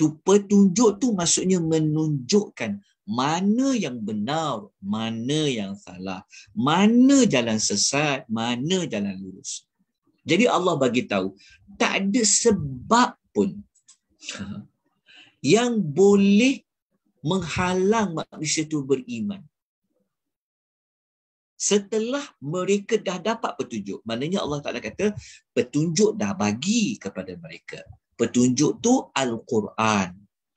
Tu petunjuk tu maksudnya menunjukkan mana yang benar, mana yang salah, mana jalan sesat, mana jalan lurus. Jadi Allah bagi tahu, tak ada sebab pun yang boleh menghalang manusia itu beriman. Setelah mereka dah dapat petunjuk, maknanya Allah Ta'ala kata, petunjuk dah bagi kepada mereka. Petunjuk tu Al-Quran.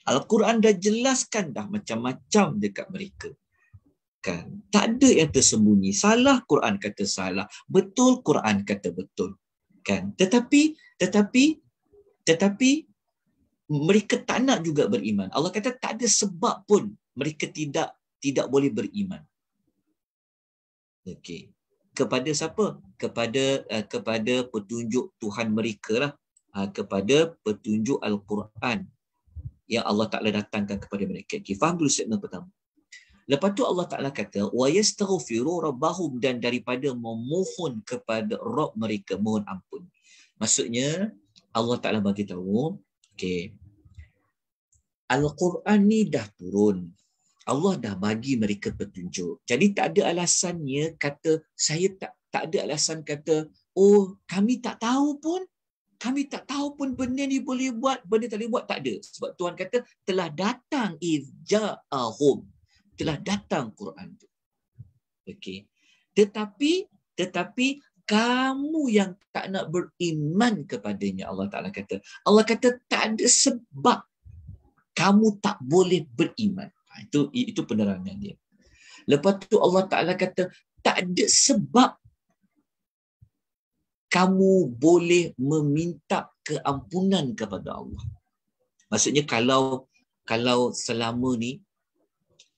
Al-Quran dah jelaskan dah macam-macam dekat mereka. Kan? Tak ada yang tersembunyi. Salah Quran kata salah. Betul Quran kata betul. Kan? Tetapi, tetapi, tetapi mereka tak nak juga beriman. Allah kata tak ada sebab pun mereka tidak tidak boleh beriman. Okey. Kepada siapa? Kepada uh, kepada petunjuk Tuhan mereka lah. Uh, kepada petunjuk Al-Quran yang Allah Ta'ala datangkan kepada mereka. Okay, faham dulu statement pertama. Lepas tu Allah Ta'ala kata, وَيَسْتَغْفِرُ رَبَّهُمْ Dan daripada memohon kepada Rabb mereka, mohon ampun. Maksudnya, Allah Ta'ala bagi tahu, Okay. Al-Quran ni dah turun. Allah dah bagi mereka petunjuk. Jadi tak ada alasannya kata, saya tak tak ada alasan kata, oh kami tak tahu pun, kami tak tahu pun benda ni boleh buat, benda tak boleh buat, tak ada. Sebab Tuhan kata, telah datang izja'ahum. Telah datang Quran tu. Okay. Tetapi, tetapi kamu yang tak nak beriman kepadanya Allah Taala kata. Allah kata tak ada sebab kamu tak boleh beriman. Ha, itu itu penerangan dia. Lepas tu Allah Taala kata tak ada sebab kamu boleh meminta keampunan kepada Allah. Maksudnya kalau kalau selama ni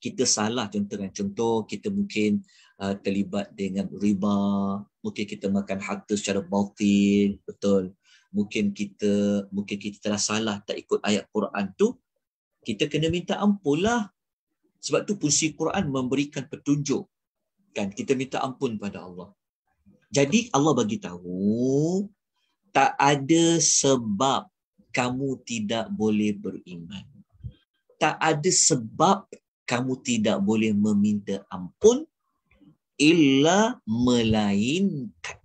kita salah contohnya contoh kita mungkin Uh, terlibat dengan riba, mungkin kita makan harta secara batin, betul. Mungkin kita mungkin kita telah salah tak ikut ayat Quran tu, kita kena minta ampun lah. Sebab tu puisi Quran memberikan petunjuk. Kan kita minta ampun pada Allah. Jadi Allah bagi tahu tak ada sebab kamu tidak boleh beriman. Tak ada sebab kamu tidak boleh meminta ampun illa melainkan.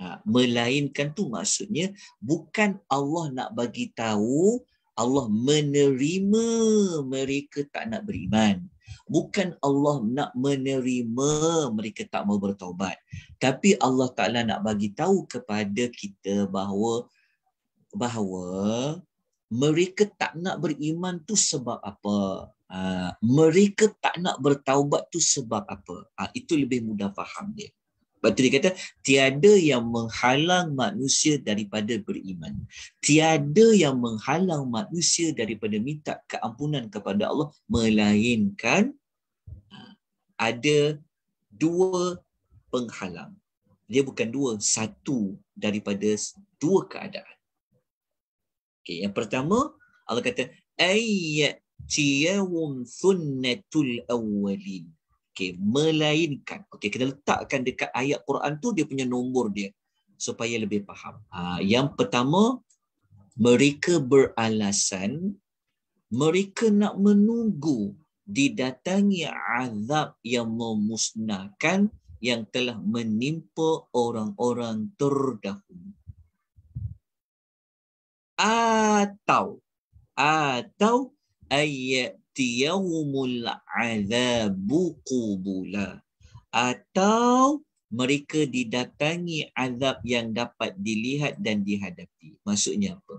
Ha, melainkan tu maksudnya bukan Allah nak bagi tahu Allah menerima mereka tak nak beriman. Bukan Allah nak menerima mereka tak mau bertaubat. Tapi Allah Taala nak bagi tahu kepada kita bahawa bahawa mereka tak nak beriman tu sebab apa? uh, mereka tak nak bertaubat tu sebab apa? Uh, itu lebih mudah faham dia. Lepas dia kata, tiada yang menghalang manusia daripada beriman. Tiada yang menghalang manusia daripada minta keampunan kepada Allah, melainkan ah, ada dua penghalang. Dia bukan dua, satu daripada dua keadaan. Okay, yang pertama, Allah kata, Ayat ittiyawum sunnatul awalin Okey, melainkan. Okay, kena letakkan dekat ayat Quran tu dia punya nombor dia supaya lebih faham. Ha, yang pertama mereka beralasan mereka nak menunggu didatangi azab yang memusnahkan yang telah menimpa orang-orang terdahulu. Atau atau ayatiyahumul azabu qubula atau mereka didatangi azab yang dapat dilihat dan dihadapi maksudnya apa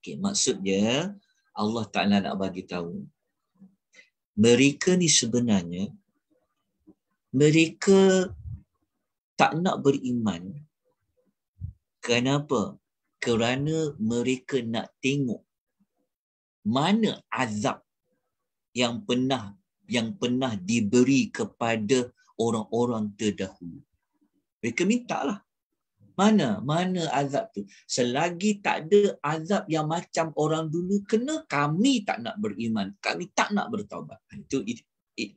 okey maksudnya Allah Taala nak bagi tahu mereka ni sebenarnya mereka tak nak beriman kenapa kerana mereka nak tengok mana azab yang pernah yang pernah diberi kepada orang-orang terdahulu. Mereka minta lah. Mana? Mana azab tu? Selagi tak ada azab yang macam orang dulu kena, kami tak nak beriman. Kami tak nak bertawabat. Itu, itu,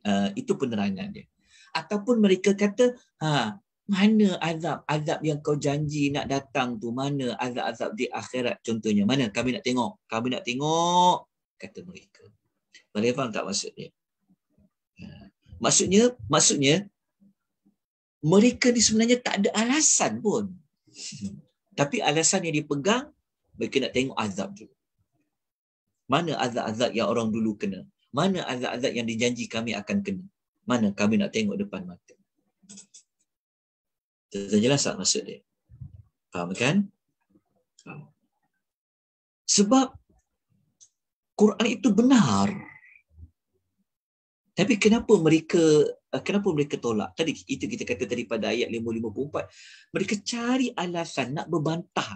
uh, itu penerangan dia. Ataupun mereka kata, ha, mana azab azab yang kau janji nak datang tu mana azab-azab di akhirat contohnya mana kami nak tengok kami nak tengok kata mereka boleh faham tak maksudnya ya. maksudnya maksudnya mereka ni sebenarnya tak ada alasan pun tapi alasan yang dipegang mereka nak tengok azab tu mana azab-azab yang orang dulu kena mana azab-azab yang dijanji kami akan kena mana kami nak tengok depan mata Tuan-tuan jelas tak maksud dia? Faham kan? Sebab Quran itu benar. Tapi kenapa mereka eh, kenapa mereka tolak? Tadi itu kita kata tadi pada ayat 554. Mereka cari alasan nak berbantah.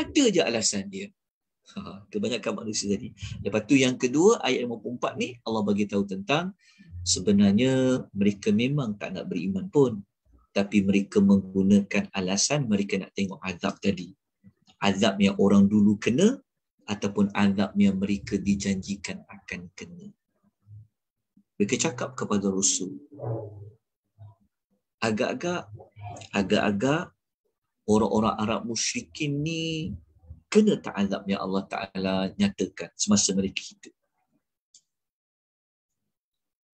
Ada je alasan dia. Ha, kebanyakan manusia tadi. Lepas tu yang kedua ayat 54 ni Allah bagi tahu tentang sebenarnya mereka memang tak nak beriman pun tapi mereka menggunakan alasan mereka nak tengok azab tadi. Azab yang orang dulu kena ataupun azab yang mereka dijanjikan akan kena. Mereka cakap kepada Rasul. Agak-agak, agak-agak orang-orang Arab musyrikin ni kena tak azab yang Allah Ta'ala nyatakan semasa mereka hidup.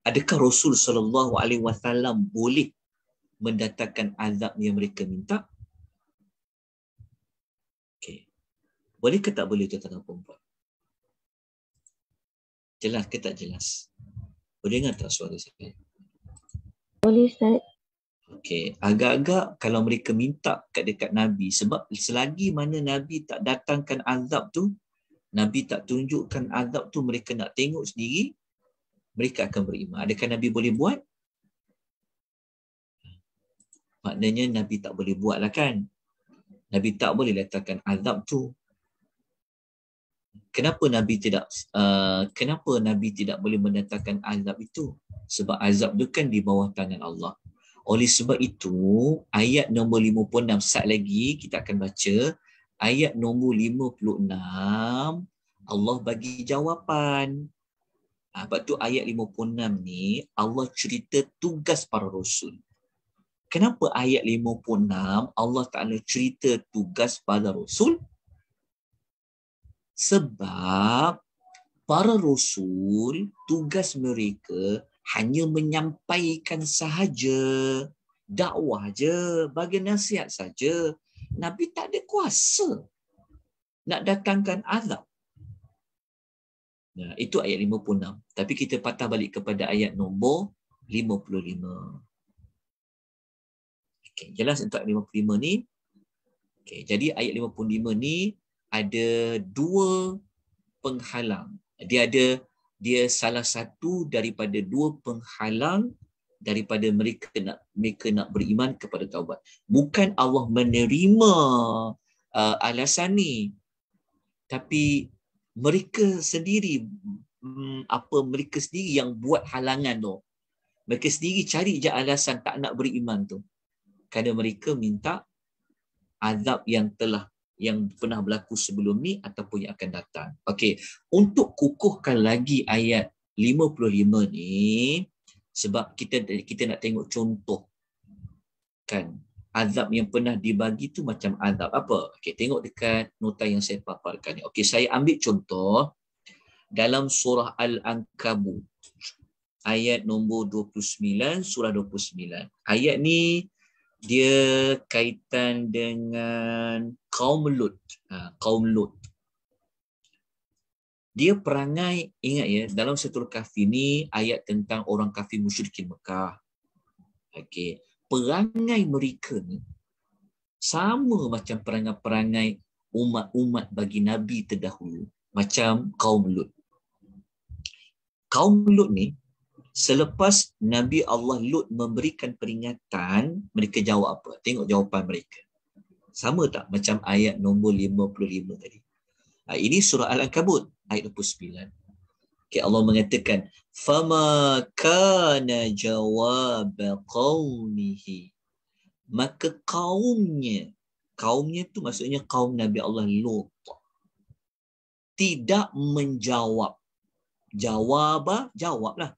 Adakah Rasul Sallallahu Alaihi Wasallam boleh mendatangkan azab yang mereka minta? Okay. Boleh ke tak boleh tuan-tuan dan perempuan? Jelas ke tak jelas? Boleh dengar tak suara saya? Boleh, Ustaz. Okay. Agak-agak kalau mereka minta kat dekat Nabi sebab selagi mana Nabi tak datangkan azab tu, Nabi tak tunjukkan azab tu mereka nak tengok sendiri, mereka akan beriman. Adakah Nabi boleh buat? maknanya Nabi tak boleh buat lah kan. Nabi tak boleh letakkan azab tu. Kenapa Nabi tidak uh, kenapa Nabi tidak boleh mendatangkan azab itu? Sebab azab tu kan di bawah tangan Allah. Oleh sebab itu, ayat nombor 56 sat lagi kita akan baca ayat nombor 56 Allah bagi jawapan. Ah ha, tu ayat 56 ni Allah cerita tugas para rasul kenapa ayat 56 Allah Ta'ala cerita tugas para rasul? Sebab para rasul tugas mereka hanya menyampaikan sahaja dakwah je, bagi nasihat saja. Nabi tak ada kuasa nak datangkan azab. Nah, itu ayat 56. Tapi kita patah balik kepada ayat nombor 55. Okay, jelas untuk ayat 55 ni. Okay, jadi ayat 55 ni ada dua penghalang. Dia ada dia salah satu daripada dua penghalang daripada mereka nak mereka nak beriman kepada taubat. Bukan Allah menerima uh, alasan ni tapi mereka sendiri um, apa mereka sendiri yang buat halangan tu. Mereka sendiri cari je alasan tak nak beriman tu kerana mereka minta azab yang telah yang pernah berlaku sebelum ni ataupun yang akan datang. Okey, untuk kukuhkan lagi ayat 55 ni sebab kita kita nak tengok contoh kan azab yang pernah dibagi tu macam azab apa? Okey, tengok dekat nota yang saya paparkan ni. Okey, saya ambil contoh dalam surah Al-Ankabut ayat nombor 29 surah 29. Ayat ni dia kaitan dengan kaum Lut. Ha, kaum Lut. Dia perangai, ingat ya, dalam setul kafir ni ayat tentang orang kafir musyrikin Mekah. Okay, Perangai mereka ni sama macam perangai-perangai umat-umat bagi Nabi terdahulu. Macam kaum Lut. Kaum Lut ni selepas Nabi Allah Lut memberikan peringatan, mereka jawab apa? Tengok jawapan mereka. Sama tak macam ayat nombor 55 tadi? Ah, ini surah Al-Ankabut ayat 29. Okay, Allah mengatakan fama kana jawab qaumihi maka kaumnya kaumnya tu maksudnya kaum Nabi Allah Lut tidak menjawab jawab jawablah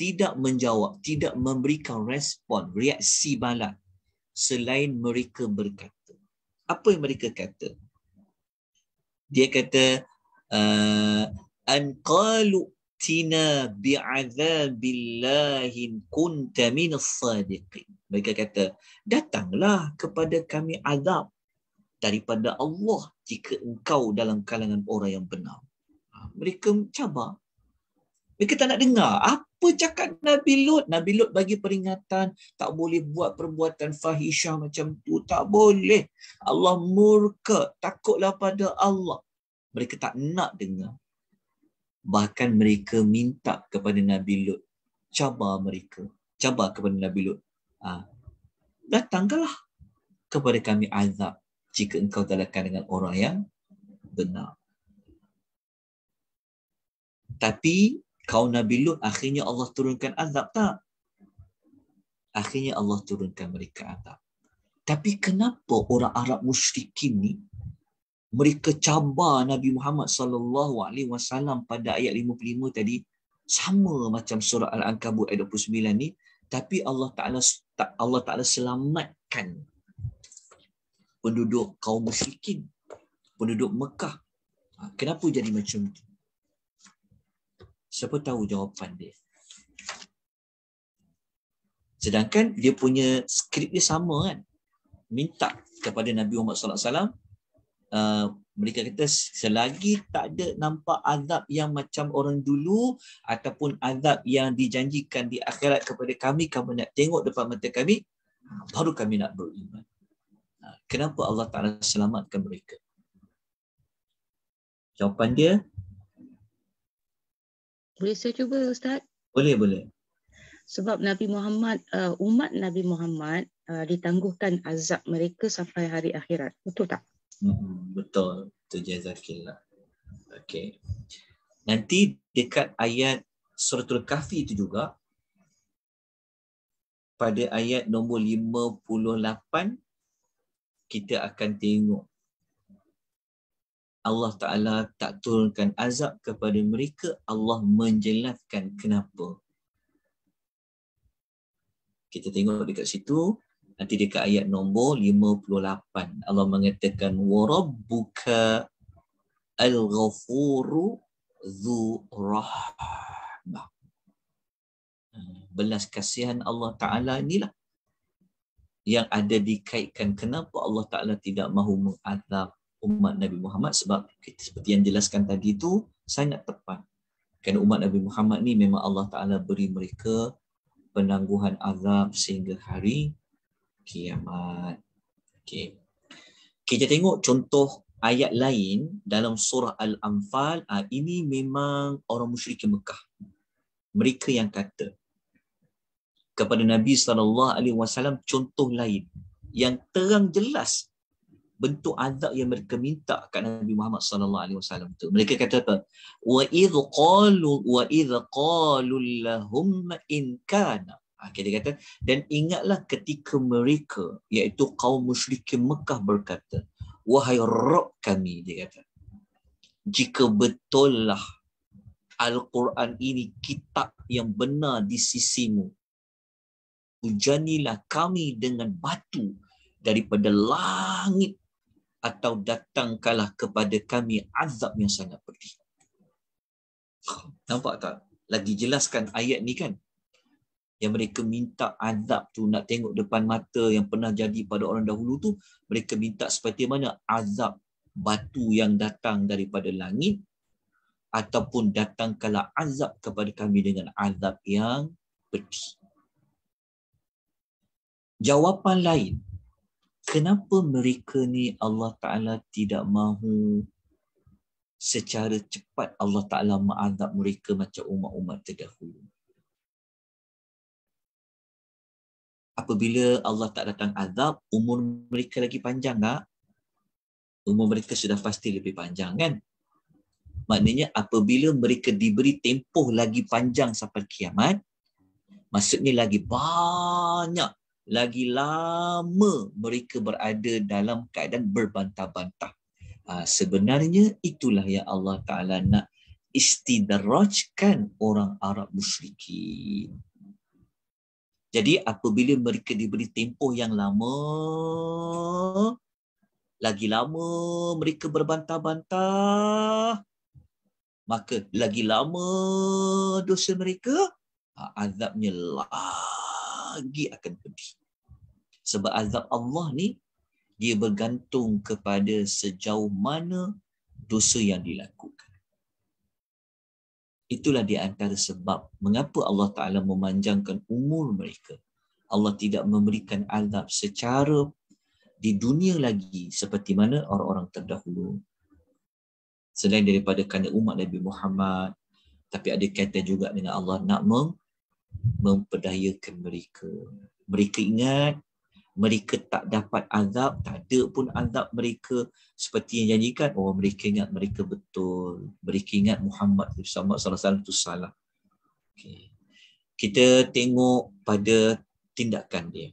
tidak menjawab, tidak memberikan respon, reaksi balas selain mereka berkata. Apa yang mereka kata? Dia kata uh, an qalu tina bi'adzabillahi kunta min as-sadiqin. Mereka kata, datanglah kepada kami azab daripada Allah jika engkau dalam kalangan orang yang benar. Ah, mereka cabar. Mereka kata nak dengar. Apa cakap Nabi Lut? Nabi Lut bagi peringatan. Tak boleh buat perbuatan fahisyah macam tu. Tak boleh. Allah murka. Takutlah pada Allah. Mereka tak nak dengar. Bahkan mereka minta kepada Nabi Lut. Cabar mereka. Cabar kepada Nabi Lut. Ha. Datangkanlah kepada kami azab. Jika engkau dalakan dengan orang yang benar. Tapi kau Nabi Lut akhirnya Allah turunkan azab tak? Akhirnya Allah turunkan mereka azab. Tapi kenapa orang Arab musyrik ini mereka cabar Nabi Muhammad sallallahu alaihi wasallam pada ayat 55 tadi sama macam surah Al-Ankabut ayat 29 ni tapi Allah Taala Allah Taala selamatkan penduduk kaum musyrikin penduduk Mekah ha, kenapa jadi macam tu? siapa tahu jawapan dia sedangkan dia punya skrip dia sama kan minta kepada Nabi Muhammad sallallahu alaihi wasallam uh, mereka kata selagi tak ada nampak azab yang macam orang dulu ataupun azab yang dijanjikan di akhirat kepada kami kamu nak tengok depan mata kami baru kami nak beriman ha, kenapa Allah Taala selamatkan mereka jawapan dia boleh saya cuba Ustaz? Boleh, boleh. Sebab Nabi Muhammad, uh, umat Nabi Muhammad uh, ditangguhkan azab mereka sampai hari akhirat. Betul tak? Hmm, betul. Itu jazakillah. Okey. Nanti dekat ayat suratul kahfi itu juga pada ayat nombor 58 kita akan tengok Allah Ta'ala tak turunkan azab kepada mereka, Allah menjelaskan kenapa. Kita tengok dekat situ, nanti dekat ayat nombor 58. Allah mengatakan, وَرَبُّكَ الْغَفُورُ ذُو رَحْمَةً Belas kasihan Allah Ta'ala inilah yang ada dikaitkan kenapa Allah Ta'ala tidak mahu mengazab umat Nabi Muhammad sebab seperti yang dijelaskan tadi itu sangat tepat. Kerana umat Nabi Muhammad ni memang Allah Ta'ala beri mereka penangguhan azab sehingga hari kiamat. Okay. Kita tengok contoh ayat lain dalam surah Al-Anfal. Ah, ini memang orang musyrik Mekah. Mereka yang kata kepada Nabi Sallallahu Alaihi Wasallam contoh lain yang terang jelas bentuk azab yang mereka minta kat Nabi Muhammad sallallahu alaihi wasallam tu. Mereka kata apa? Wa idh qalu wa idh qalu lahum in kana. Ha, okay, dia kata dan ingatlah ketika mereka iaitu kaum musyrikin Mekah berkata, wahai rob kami dia kata. Jika betullah Al-Quran ini kitab yang benar di sisimu. Hujanilah kami dengan batu daripada langit atau datangkanlah kepada kami azab yang sangat pedih. Nampak tak? Lagi jelaskan ayat ni kan? Yang mereka minta azab tu nak tengok depan mata yang pernah jadi pada orang dahulu tu, mereka minta seperti mana azab batu yang datang daripada langit ataupun datangkanlah azab kepada kami dengan azab yang pedih. Jawapan lain kenapa mereka ni Allah Ta'ala tidak mahu secara cepat Allah Ta'ala mengadab mereka macam umat-umat terdahulu. Apabila Allah tak datang azab, umur mereka lagi panjang tak? Umur mereka sudah pasti lebih panjang kan? Maknanya apabila mereka diberi tempoh lagi panjang sampai kiamat, maksudnya lagi banyak lagi lama mereka berada dalam keadaan berbantah-bantah. Ah, sebenarnya itulah yang Allah Ta'ala nak istidrajkan orang Arab musyrikin. Jadi apabila mereka diberi tempoh yang lama, lagi lama mereka berbantah-bantah, maka lagi lama dosa mereka, ah, azabnya lagi akan pedih. Sebab azab Allah ni dia bergantung kepada sejauh mana dosa yang dilakukan. Itulah di antara sebab mengapa Allah Ta'ala memanjangkan umur mereka. Allah tidak memberikan azab secara di dunia lagi seperti mana orang-orang terdahulu. Selain daripada kerana umat Nabi Muhammad, tapi ada kaitan juga dengan Allah nak mem- memperdayakan mereka. Mereka ingat mereka tak dapat azab, tak ada pun azab mereka seperti yang janjikan. Oh, mereka ingat mereka betul. Mereka ingat Muhammad itu sama SAW itu salah. Okay. Kita tengok pada tindakan dia.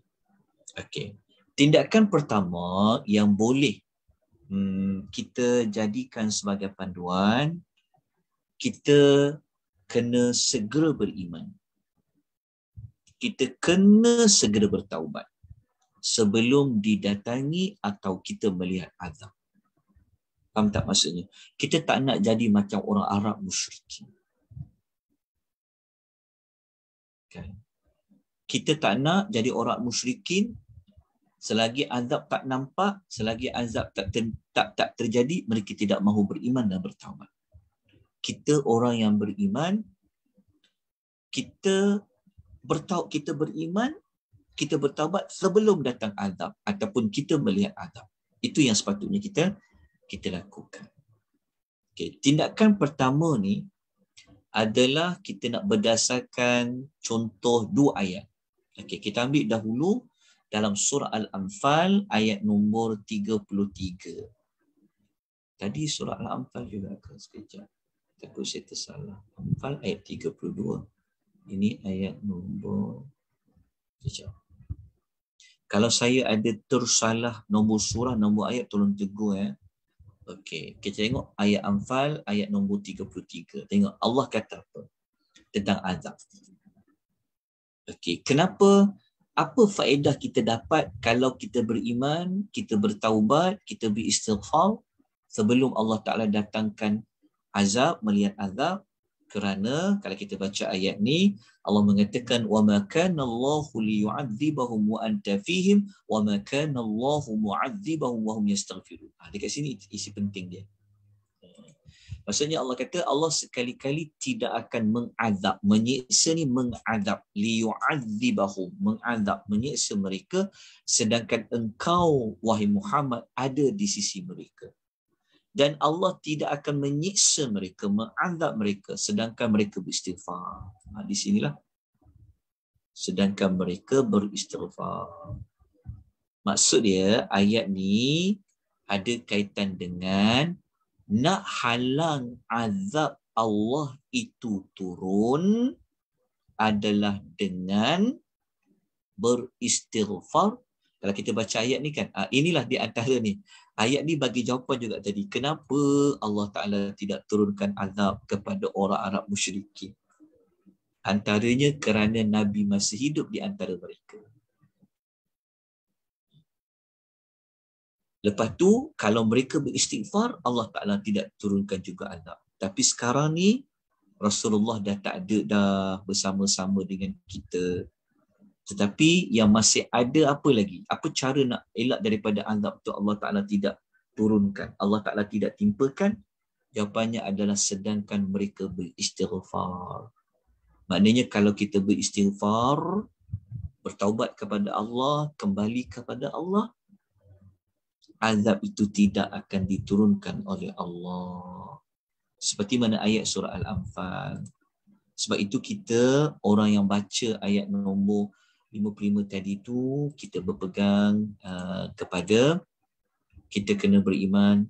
Okay. Tindakan pertama yang boleh hmm, kita jadikan sebagai panduan, kita kena segera beriman. Kita kena segera bertaubat sebelum didatangi atau kita melihat azab. Faham tak maksudnya? Kita tak nak jadi macam orang Arab musyrik. Okay. Kita tak nak jadi orang musyrikin selagi azab tak nampak, selagi azab tak, ter, tak, tak terjadi, mereka tidak mahu beriman dan bertawab. Kita orang yang beriman, kita bertau kita beriman kita bertaubat sebelum datang azab ataupun kita melihat azab. Itu yang sepatutnya kita kita lakukan. Okay. Tindakan pertama ni adalah kita nak berdasarkan contoh dua ayat. Okay. Kita ambil dahulu dalam surah Al-Anfal ayat nombor 33. Tadi surah Al-Anfal juga ke sekejap. Takut saya tersalah. Al-Anfal ayat 32. Ini ayat nombor sekejap. Kalau saya ada tersalah nombor surah, nombor ayat, tolong tegur ya. Okey, kita tengok ayat Anfal, ayat nombor 33. Tengok Allah kata apa tentang azab. Okey, kenapa apa faedah kita dapat kalau kita beriman, kita bertaubat, kita beristighfar sebelum Allah Taala datangkan azab, melihat azab? kerana kalau kita baca ayat ni Allah mengatakan wa ma kana Allah liyu'adzibahum wa anta fihim wa ma kana Allah mu'adzibahum wa hum yastaghfirun. Ah dekat sini isi penting dia. Maksudnya Allah kata Allah sekali-kali tidak akan mengazab, menyiksa ni mengazab liyu'adzibahum, mengazab menyiksa mereka sedangkan engkau wahai Muhammad ada di sisi mereka dan Allah tidak akan menyiksa mereka, mengazab mereka sedangkan mereka beristighfar. Ha, di sinilah. Sedangkan mereka beristighfar. Maksud dia ayat ni ada kaitan dengan nak halang azab Allah itu turun adalah dengan beristighfar kalau kita baca ayat ni kan ah, inilah di antara ni ayat ni bagi jawapan juga tadi kenapa Allah Taala tidak turunkan azab kepada orang Arab musyrikin antaranya kerana nabi masih hidup di antara mereka lepas tu kalau mereka beristighfar Allah Taala tidak turunkan juga azab tapi sekarang ni Rasulullah dah tak ada dah bersama-sama dengan kita tetapi yang masih ada apa lagi? Apa cara nak elak daripada azab itu Allah Ta'ala tidak turunkan? Allah Ta'ala tidak timpakan? Jawapannya adalah sedangkan mereka beristighfar. Maknanya kalau kita beristighfar, bertaubat kepada Allah, kembali kepada Allah, azab itu tidak akan diturunkan oleh Allah. Seperti mana ayat surah Al-Anfal. Sebab itu kita orang yang baca ayat nombor lima prima tadi itu kita berpegang uh, kepada kita kena beriman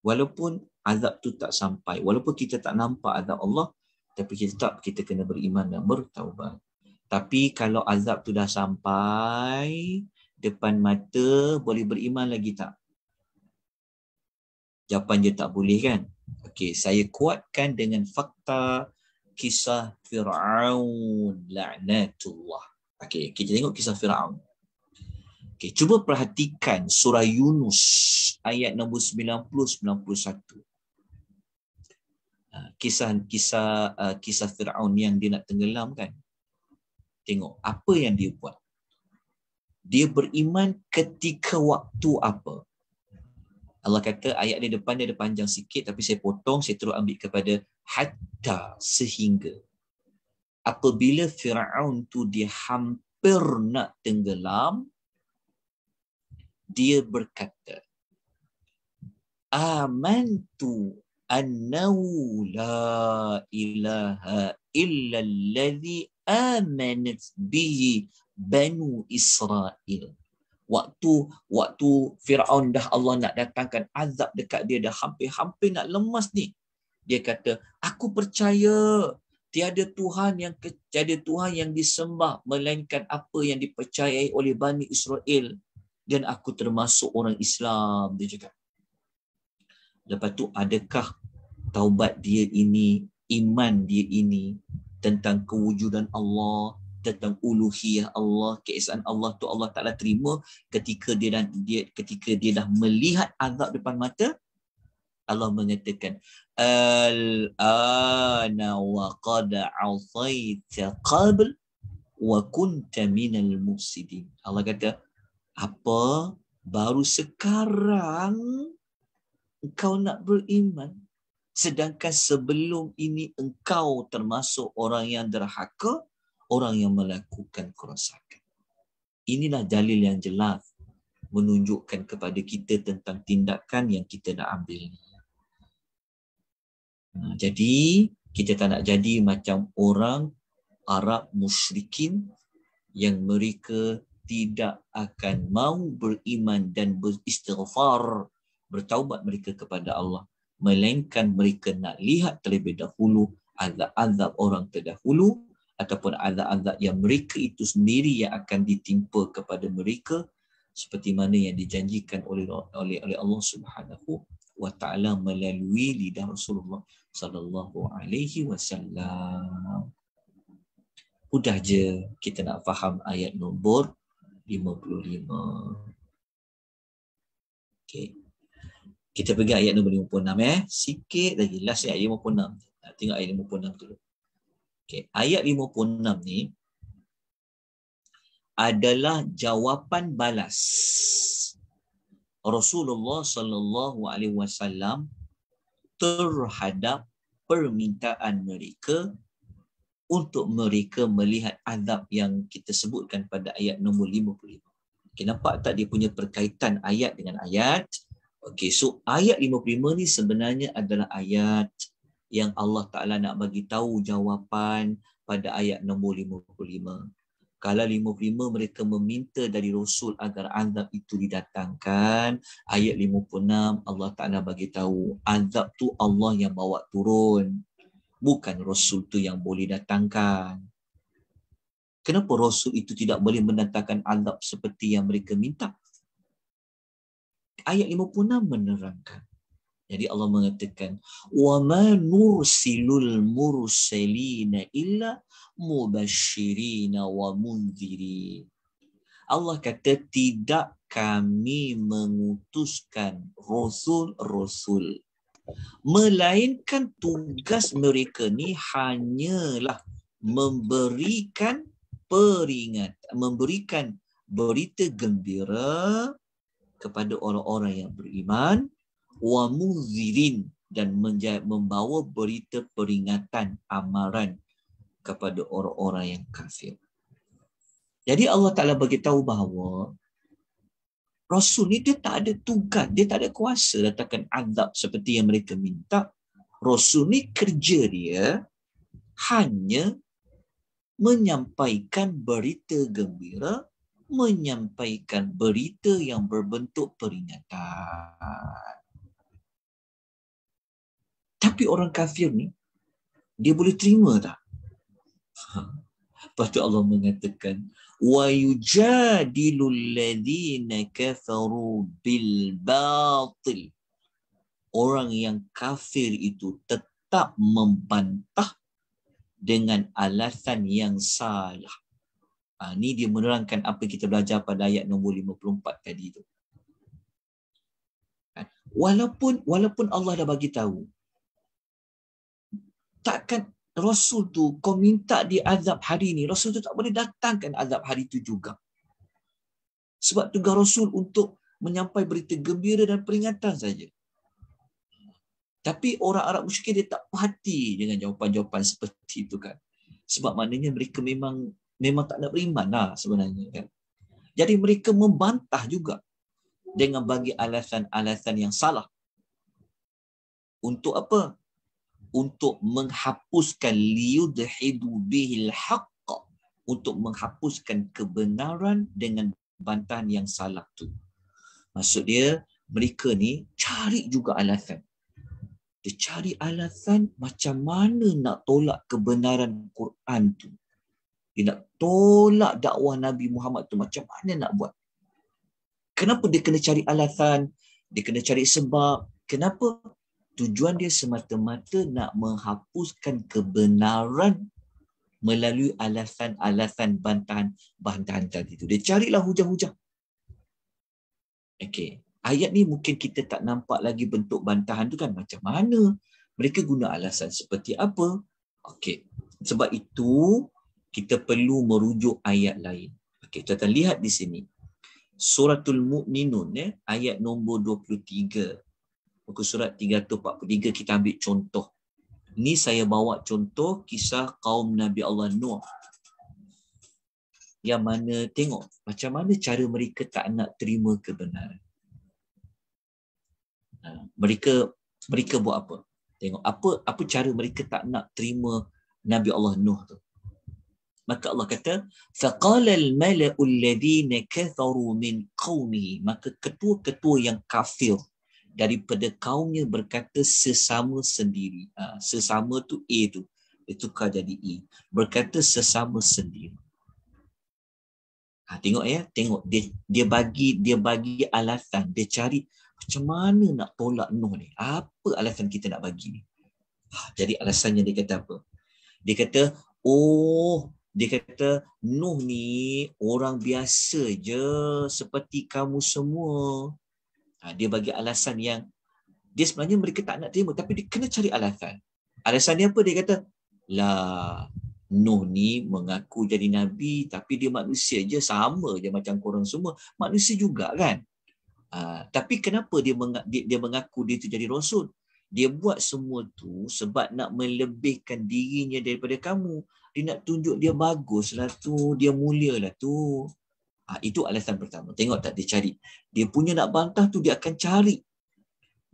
walaupun azab tu tak sampai walaupun kita tak nampak azab Allah tapi kita tetap kita kena beriman dan bertaubat tapi kalau azab tu dah sampai depan mata boleh beriman lagi tak jawapan dia tak boleh kan okey saya kuatkan dengan fakta kisah Fir'aun la'natullah Okey, kita tengok kisah Firaun. Okey, cuba perhatikan surah Yunus ayat nombor 90-91. Ah, kisah kisah ah, kisah Firaun yang dia nak tenggelamkan. Tengok apa yang dia buat. Dia beriman ketika waktu apa? Allah kata ayat di depan dia ada panjang sikit tapi saya potong saya terus ambil kepada hatta sehingga apabila Fir'aun tu dia hampir nak tenggelam, dia berkata, Amantu annau la ilaha illa alladhi amanat bihi banu Israel. Waktu waktu Fir'aun dah Allah nak datangkan azab dekat dia dah hampir-hampir nak lemas ni. Dia kata, aku percaya tiada Tuhan yang tiada Tuhan yang disembah melainkan apa yang dipercayai oleh Bani Israel dan aku termasuk orang Islam dia cakap. Lepas tu adakah taubat dia ini, iman dia ini tentang kewujudan Allah, tentang uluhiyah Allah, keesaan Allah tu Allah Taala terima ketika dia dan dia ketika dia dah melihat azab depan mata, Allah mengatakan al ana wa qad asaita qabl wa kunta minal mufsidin Allah kata apa baru sekarang engkau nak beriman sedangkan sebelum ini engkau termasuk orang yang derhaka orang yang melakukan kerosakan inilah dalil yang jelas menunjukkan kepada kita tentang tindakan yang kita nak ambil ni Ha, jadi kita tak nak jadi macam orang Arab musyrikin yang mereka tidak akan mau beriman dan beristighfar bertaubat mereka kepada Allah melainkan mereka nak lihat terlebih dahulu azab-azab orang terdahulu ataupun azab-azab yang mereka itu sendiri yang akan ditimpa kepada mereka seperti mana yang dijanjikan oleh oleh oleh Allah Subhanahu wa taala melalui lidah Rasulullah sallallahu alaihi wasallam. Mudah je kita nak faham ayat nombor 55. Okey. Kita pergi ayat nombor 56 eh. Sikit lagi last ayat 56. Tengok ayat 56 tu. Okey, ayat 56 ni adalah jawapan balas Rasulullah sallallahu alaihi wasallam terhadap permintaan mereka untuk mereka melihat azab yang kita sebutkan pada ayat nombor 55. Okay, nampak tak dia punya perkaitan ayat dengan ayat? Okay, so ayat 55 ni sebenarnya adalah ayat yang Allah Ta'ala nak bagi tahu jawapan pada ayat nombor kalau lima-lima mereka meminta dari Rasul agar azab itu didatangkan ayat lima enam Allah Taala bagi tahu azab tu Allah yang bawa turun bukan Rasul tu yang boleh datangkan kenapa Rasul itu tidak boleh mendatangkan azab seperti yang mereka minta ayat lima enam menerangkan jadi Allah mengatakan wa ma nursilul mursalina illa mubashirin wa mundhirin. Allah kata tidak kami mengutuskan rasul-rasul melainkan tugas mereka ni hanyalah memberikan peringat memberikan berita gembira kepada orang-orang yang beriman wa muzirin dan membawa berita peringatan amaran kepada orang-orang yang kafir. Jadi Allah Taala tahu bahawa Rasul ni dia tak ada tugas, dia tak ada kuasa datangkan azab seperti yang mereka minta. Rasul ni kerja dia hanya menyampaikan berita gembira, menyampaikan berita yang berbentuk peringatan tapi orang kafir ni dia boleh terima tak ha. Lepas tu Allah mengatakan wa yujadilu alladhina kafaru orang yang kafir itu tetap membantah dengan alasan yang salah. Ha, ini dia menerangkan apa kita belajar pada ayat nombor 54 tadi itu. Ha, walaupun walaupun Allah dah bagi tahu takkan Rasul tu kau minta dia azab hari ni, Rasul tu tak boleh datangkan azab hari tu juga. Sebab tugas Rasul untuk menyampai berita gembira dan peringatan saja. Tapi orang Arab musyrikin dia tak hati dengan jawapan-jawapan seperti itu kan. Sebab maknanya mereka memang memang tak nak beriman lah sebenarnya kan. Jadi mereka membantah juga dengan bagi alasan-alasan yang salah. Untuk apa? untuk menghapuskan liudhidu bihil haqq untuk menghapuskan kebenaran dengan bantahan yang salah tu. Maksud dia mereka ni cari juga alasan. Dia cari alasan macam mana nak tolak kebenaran Quran tu. Dia nak tolak dakwah Nabi Muhammad tu macam mana nak buat. Kenapa dia kena cari alasan, dia kena cari sebab, Kenapa? tujuan dia semata-mata nak menghapuskan kebenaran melalui alasan-alasan bantahan-bantahan tadi tu. Dia carilah hujah-hujah. Okey. Ayat ni mungkin kita tak nampak lagi bentuk bantahan tu kan macam mana. Mereka guna alasan seperti apa. Okey. Sebab itu kita perlu merujuk ayat lain. Okey, kita tuan lihat di sini. Suratul Mu'minun eh, ayat nombor 23. Muka surat 343 kita ambil contoh. Ini saya bawa contoh kisah kaum Nabi Allah Nuh. Yang mana tengok macam mana cara mereka tak nak terima kebenaran. Ha, mereka mereka buat apa? Tengok apa apa cara mereka tak nak terima Nabi Allah Nuh tu. Maka Allah kata, فَقَالَ الْمَلَأُ الَّذِينَ كَثَرُوا مِنْ قَوْمِهِ Maka ketua-ketua yang kafir daripada kaumnya berkata sesama sendiri. Ha, sesama tu A tu. Dia tukar jadi E. Berkata sesama sendiri. Ha, tengok ya, tengok dia dia bagi dia bagi alasan, dia cari macam mana nak tolak Nuh ni? Apa alasan kita nak bagi ni? Ha, jadi alasannya dia kata apa? Dia kata, oh, dia kata Nuh ni orang biasa je seperti kamu semua. Ha, dia bagi alasan yang dia sebenarnya mereka tak nak terima tapi dia kena cari alasan. Alasan dia apa? Dia kata, lah Nuh ni mengaku jadi Nabi tapi dia manusia je sama je macam korang semua. Manusia juga kan? Ha, tapi kenapa dia, meng- dia, dia mengaku dia tu jadi Rasul? Dia buat semua tu sebab nak melebihkan dirinya daripada kamu. Dia nak tunjuk dia bagus lah tu, dia mulia lah tu. Ha, itu alasan pertama. Tengok tak dia cari. Dia punya nak bantah tu dia akan cari.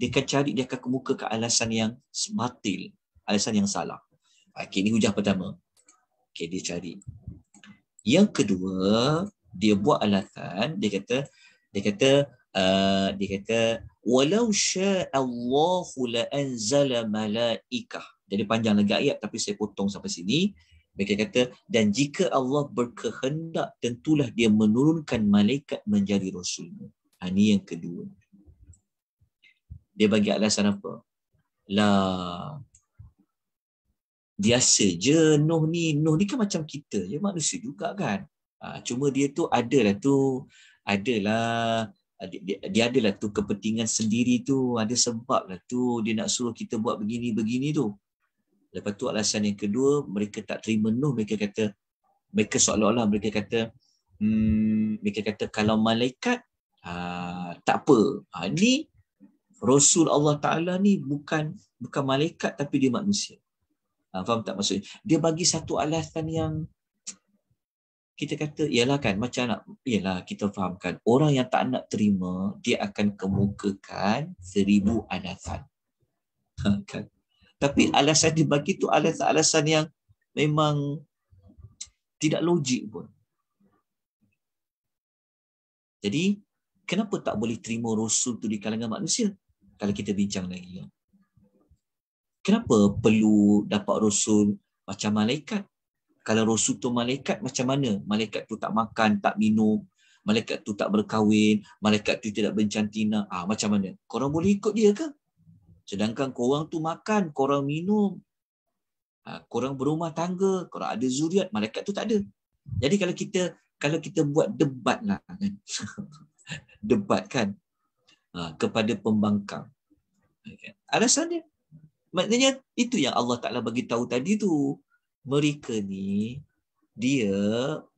Dia akan cari, dia akan kemuka ke alasan yang sematil. Alasan yang salah. Ha, ah, okay, ini hujah pertama. Okay, dia cari. Yang kedua, dia buat alasan, dia kata, dia kata, uh, dia kata, walau sya'allahu la'anzala malaikah. Jadi panjang lagi ayat tapi saya potong sampai sini. Mereka kata, dan jika Allah berkehendak, tentulah dia menurunkan malaikat menjadi Rasulmu. Ini ha, yang kedua. Dia bagi alasan apa? Lah, biasa je Nuh ni. Nuh ni kan macam kita je, manusia juga kan. Ha, cuma dia tu adalah tu, adalah dia, dia adalah tu kepentingan sendiri tu ada sebab lah tu dia nak suruh kita buat begini begini tu Lepas tu alasan yang kedua, mereka tak terima Nuh, mereka kata, mereka seolah-olah mereka kata, hmm, mereka kata kalau malaikat, uh, tak apa. Ha, ni, Rasul Allah Ta'ala ni bukan bukan malaikat tapi dia manusia. Ha, faham tak maksudnya? Dia bagi satu alasan yang kita kata, ialah kan, macam nak, ialah kita fahamkan, orang yang tak nak terima, dia akan kemukakan seribu alasan. Ha, kan? Tapi alasan dibagi itu alasan-alasan yang memang tidak logik pun. Jadi, kenapa tak boleh terima Rasul tu di kalangan manusia? Kalau kita bincang lagi. Ya. Kenapa perlu dapat Rasul macam malaikat? Kalau Rasul tu malaikat, macam mana? Malaikat tu tak makan, tak minum. Malaikat tu tak berkahwin. Malaikat tu tidak bercantina. Ah, macam mana? Korang boleh ikut dia ke? Sedangkan korang tu makan, korang minum, ha, korang berumah tangga, korang ada zuriat, malaikat tu tak ada. Jadi kalau kita kalau kita buat debat lah, kan? debat kan ha, kepada pembangkang. Alasan dia. Maknanya itu yang Allah Ta'ala bagi tahu tadi tu. Mereka ni dia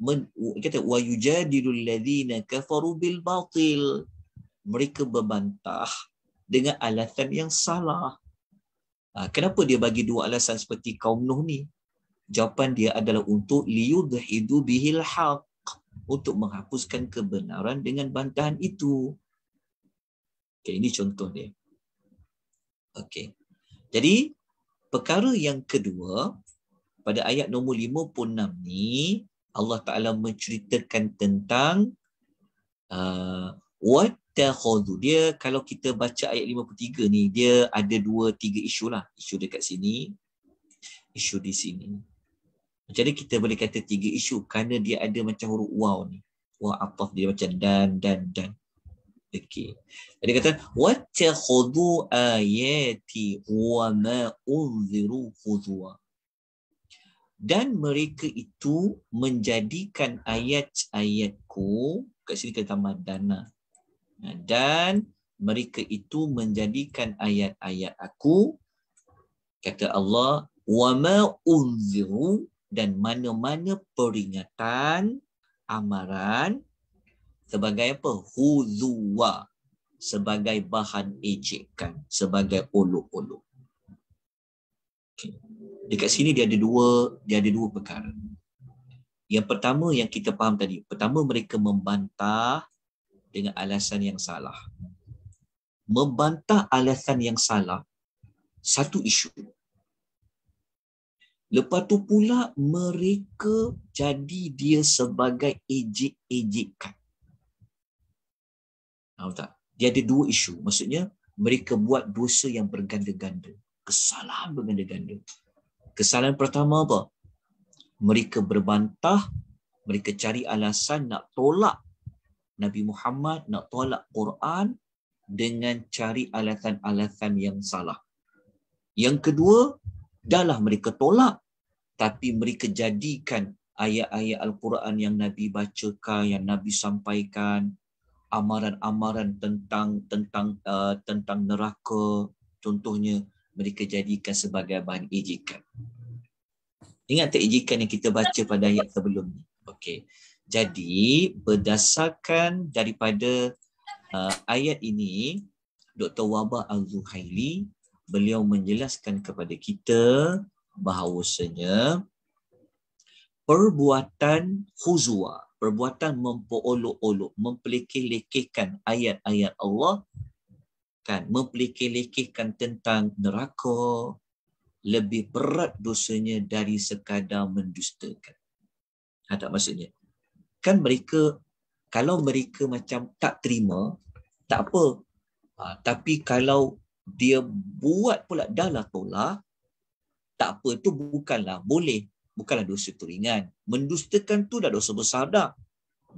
men, kata wa yujadilul ladina kafaru bil mereka berbantah dengan alasan yang salah. Ah, kenapa dia bagi dua alasan seperti kaum Nuh ni? Jawapan dia adalah untuk liyudhidu bihil haq. Untuk menghapuskan kebenaran dengan bantahan itu. Okay, ini contoh dia. Okay. Jadi, perkara yang kedua, pada ayat nombor 56 ni, Allah Ta'ala menceritakan tentang uh, what ittakhadhu. Dia kalau kita baca ayat 53 ni, dia ada dua tiga isu lah. Isu dekat sini, isu di sini. Jadi kita boleh kata tiga isu kerana dia ada macam huruf waw ni. Wa ataf dia macam dan dan dan. Okey. Jadi kata wattakhadhu ayati wa ma unziru khudwa. Dan mereka itu menjadikan ayat-ayatku kat sini kata madana lah. Ya, dan mereka itu menjadikan ayat-ayat aku kata Allah wa ma unziru dan mana-mana peringatan amaran sebagai apa huzwa sebagai bahan ejekan sebagai ulu-ulu. okay. dekat sini dia ada dua dia ada dua perkara yang pertama yang kita faham tadi pertama mereka membantah dengan alasan yang salah. Membantah alasan yang salah, satu isu. Lepas tu pula mereka jadi dia sebagai ejek ejekkan Tahu tak? Dia ada dua isu. Maksudnya mereka buat dosa yang berganda-ganda. Kesalahan berganda-ganda. Kesalahan pertama apa? Mereka berbantah, mereka cari alasan nak tolak Nabi Muhammad nak tolak Quran dengan cari alasan-alasan yang salah. Yang kedua, dahlah mereka tolak tapi mereka jadikan ayat-ayat Al-Quran yang Nabi bacakan, yang Nabi sampaikan, amaran-amaran tentang tentang uh, tentang neraka, contohnya mereka jadikan sebagai bahan ejekan. Ingat tak ejekan yang kita baca pada ayat sebelum ni? Okey. Jadi berdasarkan daripada uh, ayat ini Dr. Wabah Al-Zuhaili beliau menjelaskan kepada kita bahawasanya perbuatan khuzwa, perbuatan mempolok-olok, mempelekeh-lekehkan ayat-ayat Allah kan, mempelekeh-lekehkan tentang neraka lebih berat dosanya dari sekadar mendustakan. Ada ha, maksudnya kan mereka kalau mereka macam tak terima tak apa ha, tapi kalau dia buat pula dalah tolak tak apa itu bukanlah boleh bukanlah dosa teringan mendustakan tu dah dosa besar dah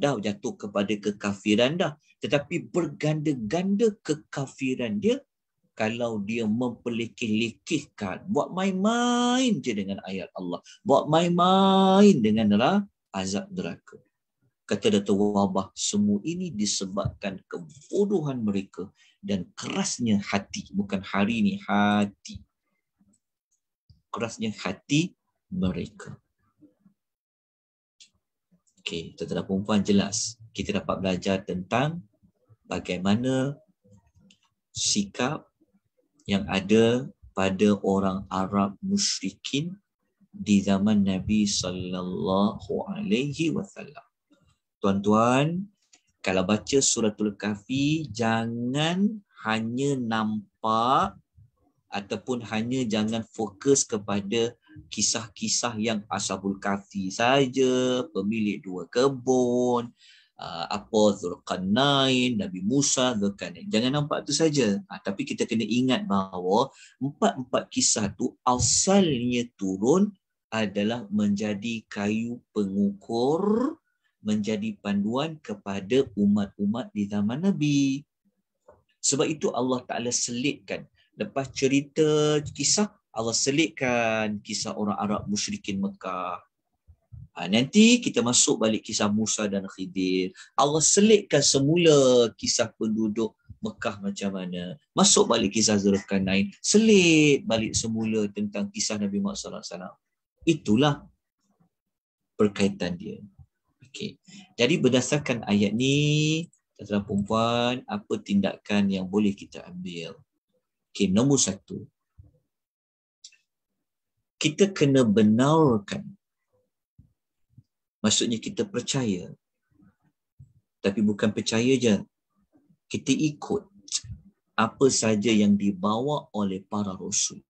dah jatuh kepada kekafiran dah tetapi berganda-ganda kekafiran dia kalau dia mempelikih-likihkan buat main-main je dengan ayat Allah buat main-main dengan azab neraka kata Dato Wabah semua ini disebabkan kebodohan mereka dan kerasnya hati bukan hari ini hati kerasnya hati mereka okey tuan-tuan perempuan jelas kita dapat belajar tentang bagaimana sikap yang ada pada orang Arab musyrikin di zaman Nabi sallallahu alaihi wasallam tuan-tuan kalau baca suratul kahfi jangan hanya nampak ataupun hanya jangan fokus kepada kisah-kisah yang Asabul kahfi saja pemilik dua kebun Uh, apa Zulkarnain, Nabi Musa, Zulkarnain. Jangan nampak tu saja. Ha, tapi kita kena ingat bahawa empat-empat kisah tu asalnya turun adalah menjadi kayu pengukur menjadi panduan kepada umat-umat di zaman Nabi. Sebab itu Allah Ta'ala selitkan. Lepas cerita kisah, Allah selitkan kisah orang Arab musyrikin Mekah. Ha, nanti kita masuk balik kisah Musa dan Khidir. Allah selitkan semula kisah penduduk Mekah macam mana. Masuk balik kisah Zulkarnain. Selit balik semula tentang kisah Nabi Muhammad SAW. Itulah berkaitan dia. Okey. Jadi berdasarkan ayat ni, tuan-tuan perempuan, apa tindakan yang boleh kita ambil? Okey, nombor satu. Kita kena benarkan. Maksudnya kita percaya. Tapi bukan percaya je. Kita ikut apa saja yang dibawa oleh para rasul.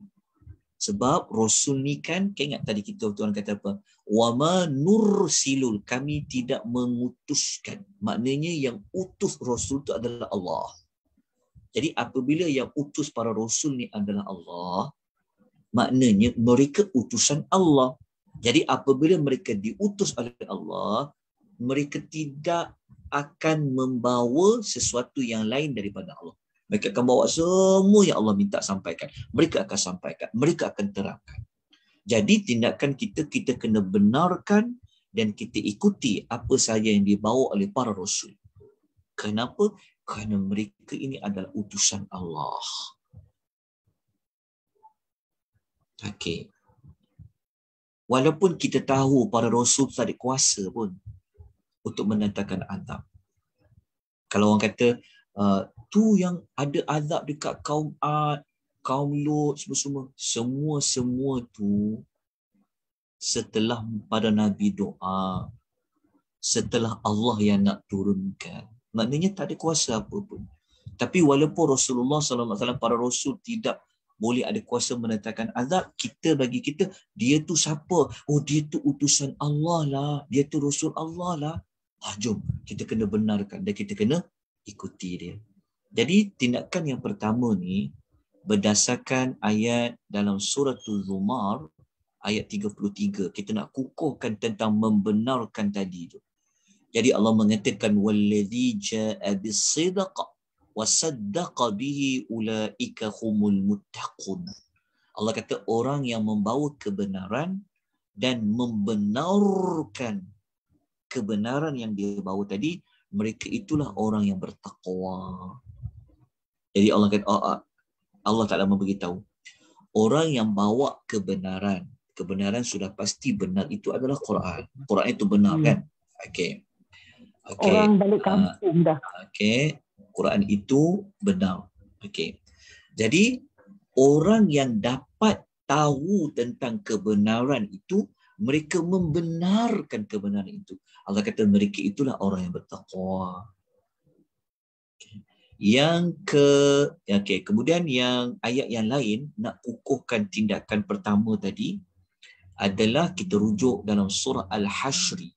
Sebab Rasul ni kan, kita ingat tadi kita tuan kata apa? Wama nursilul, kami tidak mengutuskan. Maknanya yang utus Rasul itu adalah Allah. Jadi apabila yang utus para Rasul ni adalah Allah, maknanya mereka utusan Allah. Jadi apabila mereka diutus oleh Allah, mereka tidak akan membawa sesuatu yang lain daripada Allah. Mereka akan bawa semua yang Allah minta sampaikan. Mereka akan sampaikan. Mereka akan terangkan. Jadi tindakan kita, kita kena benarkan dan kita ikuti apa sahaja yang dibawa oleh para Rasul. Kenapa? Kerana mereka ini adalah utusan Allah. Okey. Walaupun kita tahu para Rasul tak ada kuasa pun untuk menentangkan azab. Kalau orang kata, uh, Tu yang ada azab dekat kaum Ad, kaum Lut, semua-semua. Semua-semua tu setelah pada Nabi doa, setelah Allah yang nak turunkan. Maknanya tak ada kuasa apa pun. Tapi walaupun Rasulullah Sallallahu Alaihi Wasallam para Rasul tidak boleh ada kuasa menetapkan azab, kita bagi kita, dia tu siapa? Oh, dia tu utusan Allah lah. Dia tu Rasul Allah lah. Ah, jom, kita kena benarkan dan kita kena ikuti dia. Jadi tindakan yang pertama ni berdasarkan ayat dalam surah Az-Zumar ayat 33 kita nak kukuhkan tentang membenarkan tadi tu. Jadi Allah mengatakan wallazi jaa bis-sidq wa saddaqa bihi ulaika humul muttaqun. Allah kata orang yang membawa kebenaran dan membenarkan kebenaran yang dia bawa tadi mereka itulah orang yang bertakwa. Jadi Allah kata, oh, ah, Allah Ta'ala memberitahu, orang yang bawa kebenaran, kebenaran sudah pasti benar itu adalah Quran. Quran itu benar hmm. kan? Okay. okay. Orang balik ah, kampung dah. Okay. Quran itu benar. Okay. Jadi, orang yang dapat tahu tentang kebenaran itu, mereka membenarkan kebenaran itu. Allah kata mereka itulah orang yang bertakwa. Okay. Yang ke okay, kemudian yang ayat yang lain nak kukuhkan tindakan pertama tadi adalah kita rujuk dalam surah al Hashri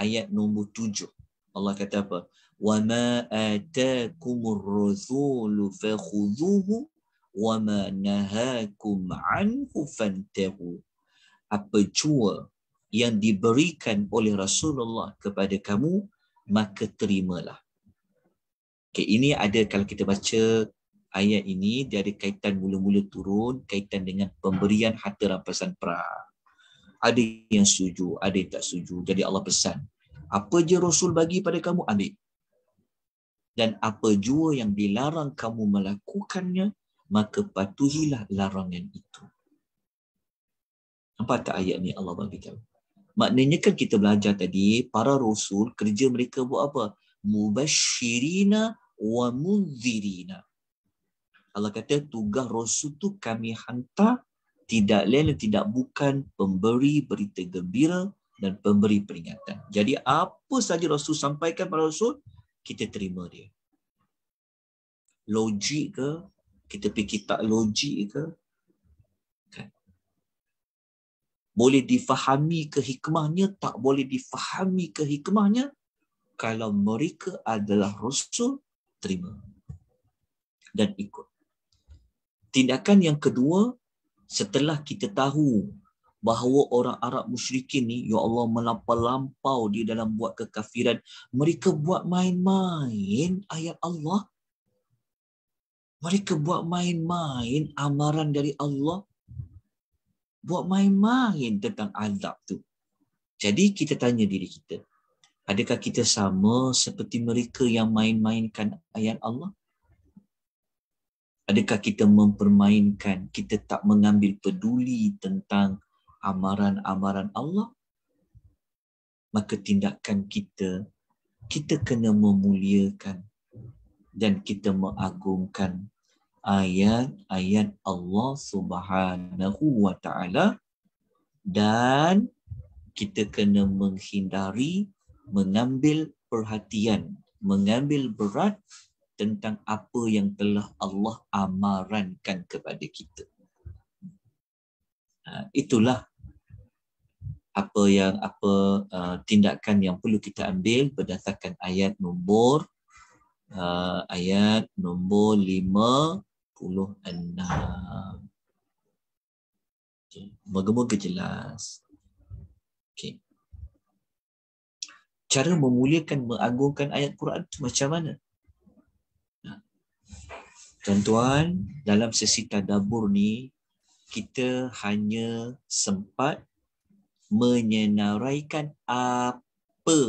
ayat nombor tujuh. Allah kata apa? Wa ma atakum ar-rasul fakhudhuhu wa ma nahakum Apa jua yang diberikan oleh Rasulullah kepada kamu maka terimalah. Okay, ini ada kalau kita baca ayat ini, dia ada kaitan mula-mula turun, kaitan dengan pemberian harta rampasan perang. Ada yang setuju, ada yang tak setuju. Jadi Allah pesan, apa je Rasul bagi pada kamu, ambil. Dan apa jua yang dilarang kamu melakukannya, maka patuhilah larangan itu. Nampak tak ayat ni Allah bagi tahu? Maknanya kan kita belajar tadi, para Rasul kerja mereka buat apa? Mubashirina wa mundhirina. Allah kata tugas rasul tu kami hantar tidak lain dan tidak bukan pemberi berita gembira dan pemberi peringatan. Jadi apa saja rasul sampaikan pada rasul, kita terima dia. Logik ke? Kita fikir tak logik ke? Kan? Boleh difahami ke hikmahnya? tak boleh difahami ke hikmahnya? Kalau mereka adalah rasul, terima dan ikut. Tindakan yang kedua, setelah kita tahu bahawa orang Arab musyrikin ni, Ya Allah melampau-lampau dia dalam buat kekafiran, mereka buat main-main ayat Allah. Mereka buat main-main amaran dari Allah. Buat main-main tentang azab tu. Jadi kita tanya diri kita, Adakah kita sama seperti mereka yang main-mainkan ayat Allah? Adakah kita mempermainkan, kita tak mengambil peduli tentang amaran-amaran Allah? Maka tindakan kita, kita kena memuliakan dan kita mengagungkan ayat-ayat Allah Subhanahu wa taala dan kita kena menghindari mengambil perhatian, mengambil berat tentang apa yang telah Allah amarankan kepada kita. Ha, itulah apa yang apa ha, tindakan yang perlu kita ambil berdasarkan ayat nombor ha, ayat nombor lima puluh 56. Moga-moga jelas. Okay cara memuliakan mengagungkan ayat Quran tu macam mana ha. Tuan-tuan, dalam sesi tadabur ni, kita hanya sempat menyenaraikan apa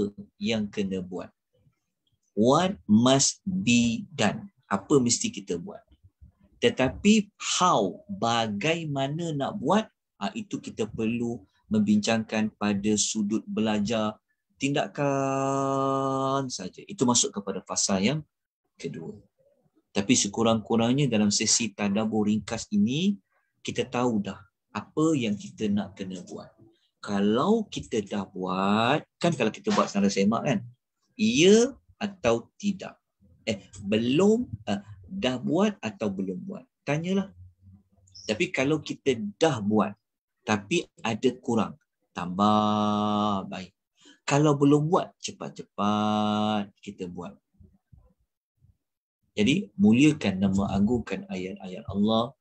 yang kena buat. What must be done? Apa mesti kita buat? Tetapi how, bagaimana nak buat, ha, itu kita perlu membincangkan pada sudut belajar tindakan saja. Itu masuk kepada fasa yang kedua. Tapi sekurang-kurangnya dalam sesi tadabur ringkas ini, kita tahu dah apa yang kita nak kena buat. Kalau kita dah buat, kan kalau kita buat senara semak kan, ia atau tidak. Eh, belum, uh, dah buat atau belum buat. Tanyalah. Tapi kalau kita dah buat, tapi ada kurang, tambah baik. Kalau belum buat, cepat-cepat kita buat. Jadi, muliakan dan mengagungkan ayat-ayat Allah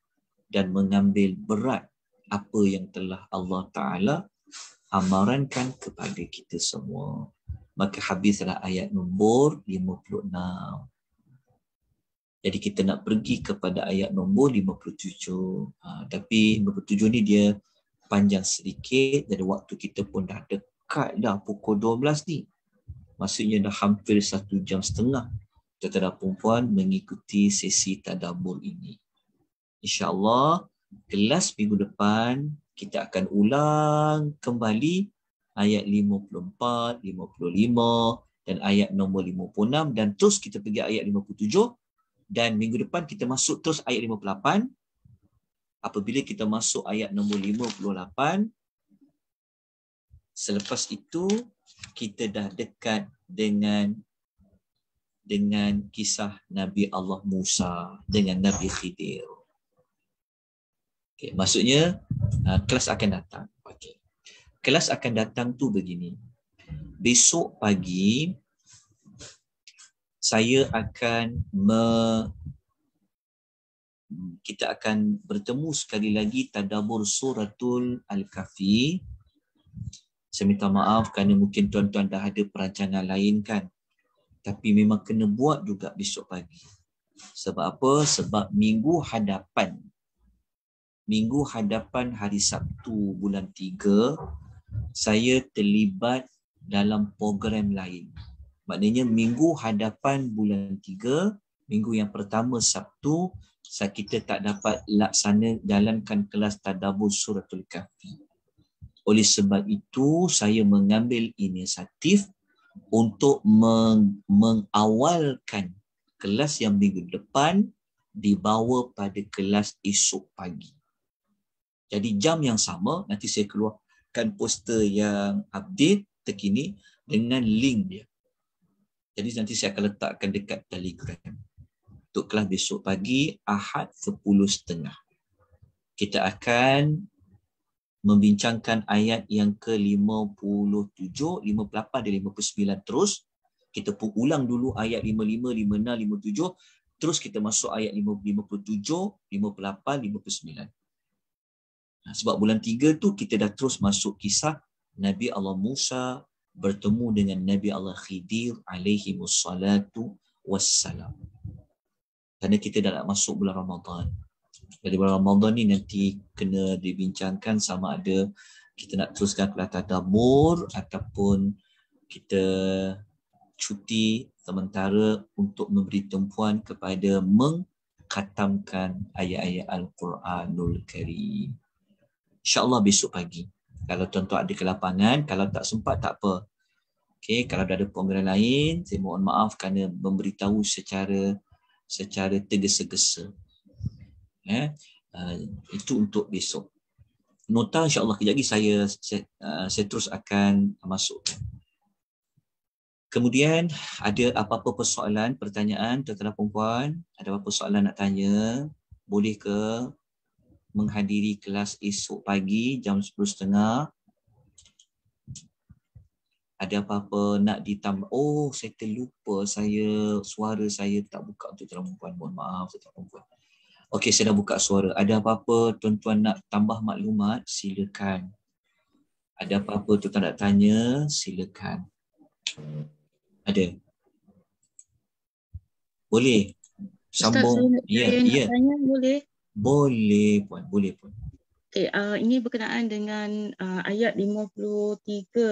dan mengambil berat apa yang telah Allah Ta'ala amarankan kepada kita semua. Maka habislah ayat nombor 56. Jadi kita nak pergi kepada ayat nombor 57. Ha, tapi 57 ni dia panjang sedikit dan waktu kita pun dah dekat dekat dah pukul 12 ni. Maksudnya dah hampir satu jam setengah tuan-tuan perempuan mengikuti sesi tadabbur ini. InsyaAllah, kelas minggu depan kita akan ulang kembali ayat 54, 55 dan ayat nombor 56 dan terus kita pergi ayat 57 dan minggu depan kita masuk terus ayat 58 apabila kita masuk ayat nombor selepas itu kita dah dekat dengan dengan kisah Nabi Allah Musa dengan Nabi Khidir. Okay, maksudnya uh, kelas akan datang. Okay. Kelas akan datang tu begini. Besok pagi saya akan me kita akan bertemu sekali lagi tadabbur suratul al-kahfi saya minta maaf kerana mungkin tuan-tuan dah ada perancangan lain kan tapi memang kena buat juga besok pagi sebab apa sebab minggu hadapan minggu hadapan hari Sabtu bulan 3 saya terlibat dalam program lain maknanya minggu hadapan bulan 3 minggu yang pertama Sabtu kita tak dapat laksana jalankan kelas tadabbur suratul kahfi oleh sebab itu saya mengambil inisiatif untuk meng- mengawalkan kelas yang minggu depan dibawa pada kelas esok pagi. Jadi jam yang sama nanti saya keluarkan poster yang update terkini dengan link dia. Jadi nanti saya akan letakkan dekat Telegram. Untuk kelas besok pagi Ahad 10.30. Kita akan membincangkan ayat yang ke-57, 58 dan 59 terus. Kita pun ulang dulu ayat 55, 56, 57. Terus kita masuk ayat 57, 58, 59. Nah, sebab bulan tiga tu kita dah terus masuk kisah Nabi Allah Musa bertemu dengan Nabi Allah Khidir alaihi wassalatu wassalam. Kerana kita dah nak masuk bulan Ramadhan dari bulan Ramadan ni nanti kena dibincangkan sama ada kita nak teruskan kelas tadabbur ataupun kita cuti sementara untuk memberi tempuan kepada mengkatamkan ayat-ayat Al-Quranul Karim. InsyaAllah besok pagi. Kalau tuan-tuan ada ke kalau tak sempat tak apa. Okay, kalau ada pemberian lain, saya mohon maaf kerana memberitahu secara secara tergesa-gesa eh uh, itu untuk besok nota insyaallah kejap lagi saya saya, uh, saya terus akan masuk kemudian ada apa-apa persoalan pertanyaan tuan-tuan dan puan-puan ada apa-apa soalan nak tanya boleh ke menghadiri kelas esok pagi jam 10.30 ada apa-apa nak ditambah oh saya terlupa saya suara saya tak buka untuk tuan-tuan mohon maaf tuan-tuan Okey, saya dah buka suara. Ada apa-apa tuan-tuan nak tambah maklumat, silakan. Ada apa-apa tuan-tuan nak tanya, silakan. Ada. Boleh. Sambung. Ustaz, ya, ya. Tanya, boleh. Boleh pun, boleh pun. Okey, uh, ini berkenaan dengan uh, ayat 53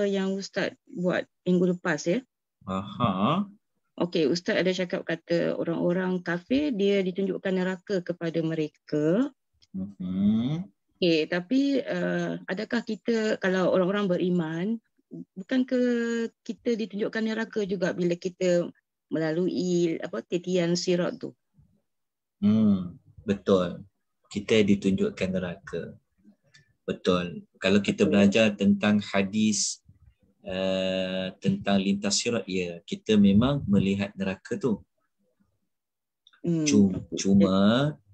yang Ustaz buat minggu lepas ya. Aha. Okey, Ustaz ada cakap kata orang-orang kafir dia ditunjukkan neraka kepada mereka. Hmm. Okey, tapi uh, adakah kita kalau orang-orang beriman bukan ke kita ditunjukkan neraka juga bila kita melalui apa titian sirat tu? Hmm, betul. Kita ditunjukkan neraka. Betul. Kalau kita belajar tentang hadis uh, tentang lintas sirat ya kita memang melihat neraka tu hmm. cuma ya.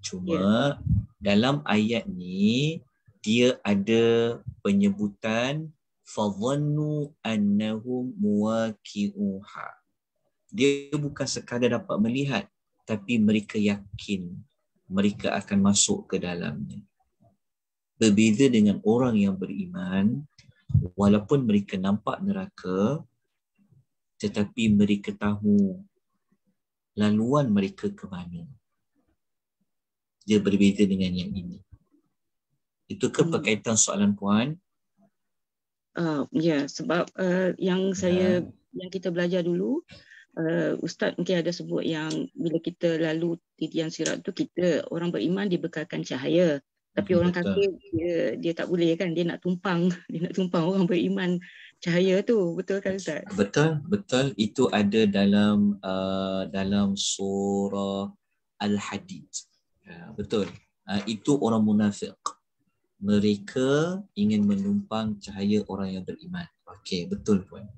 cuma yeah. dalam ayat ni dia ada penyebutan fadhannu annahum muwaqi'uha dia bukan sekadar dapat melihat tapi mereka yakin mereka akan masuk ke dalamnya berbeza dengan orang yang beriman walaupun mereka nampak neraka tetapi mereka tahu laluan mereka ke mana dia berbeza dengan yang ini itu ke berkaitan hmm. soalan puan uh, ya yeah, sebab uh, yang saya ya. yang kita belajar dulu Uh, Ustaz mungkin ada sebut yang bila kita lalu titian sirat tu kita orang beriman dibekalkan cahaya. Tapi hmm, orang Betul. kata dia, dia tak boleh kan dia nak tumpang, dia nak tumpang orang beriman cahaya tu. Betul kan Ustaz? Betul, betul. Itu ada dalam uh, dalam surah Al-Hadid. Uh, betul. Uh, itu orang munafik. Mereka ingin menumpang cahaya orang yang beriman. Okey, betul puan.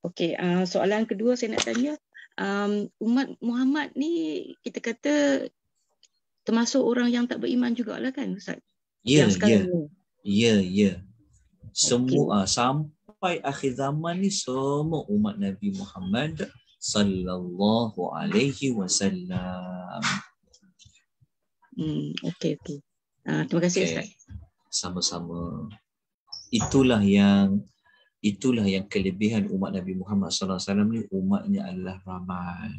Okey, uh, soalan kedua saya nak tanya Um, umat Muhammad ni kita kata termasuk orang yang tak beriman jugalah kan ustaz. Ya ya. Ya ya. Semua okay. Ah, sampai akhir zaman ni semua umat Nabi Muhammad sallallahu alaihi wasallam. Hmm, okey okey. Uh, terima kasih okay. ustaz. Sama-sama. Itulah yang itulah yang kelebihan umat Nabi Muhammad sallallahu alaihi wasallam ni umatnya adalah ramai.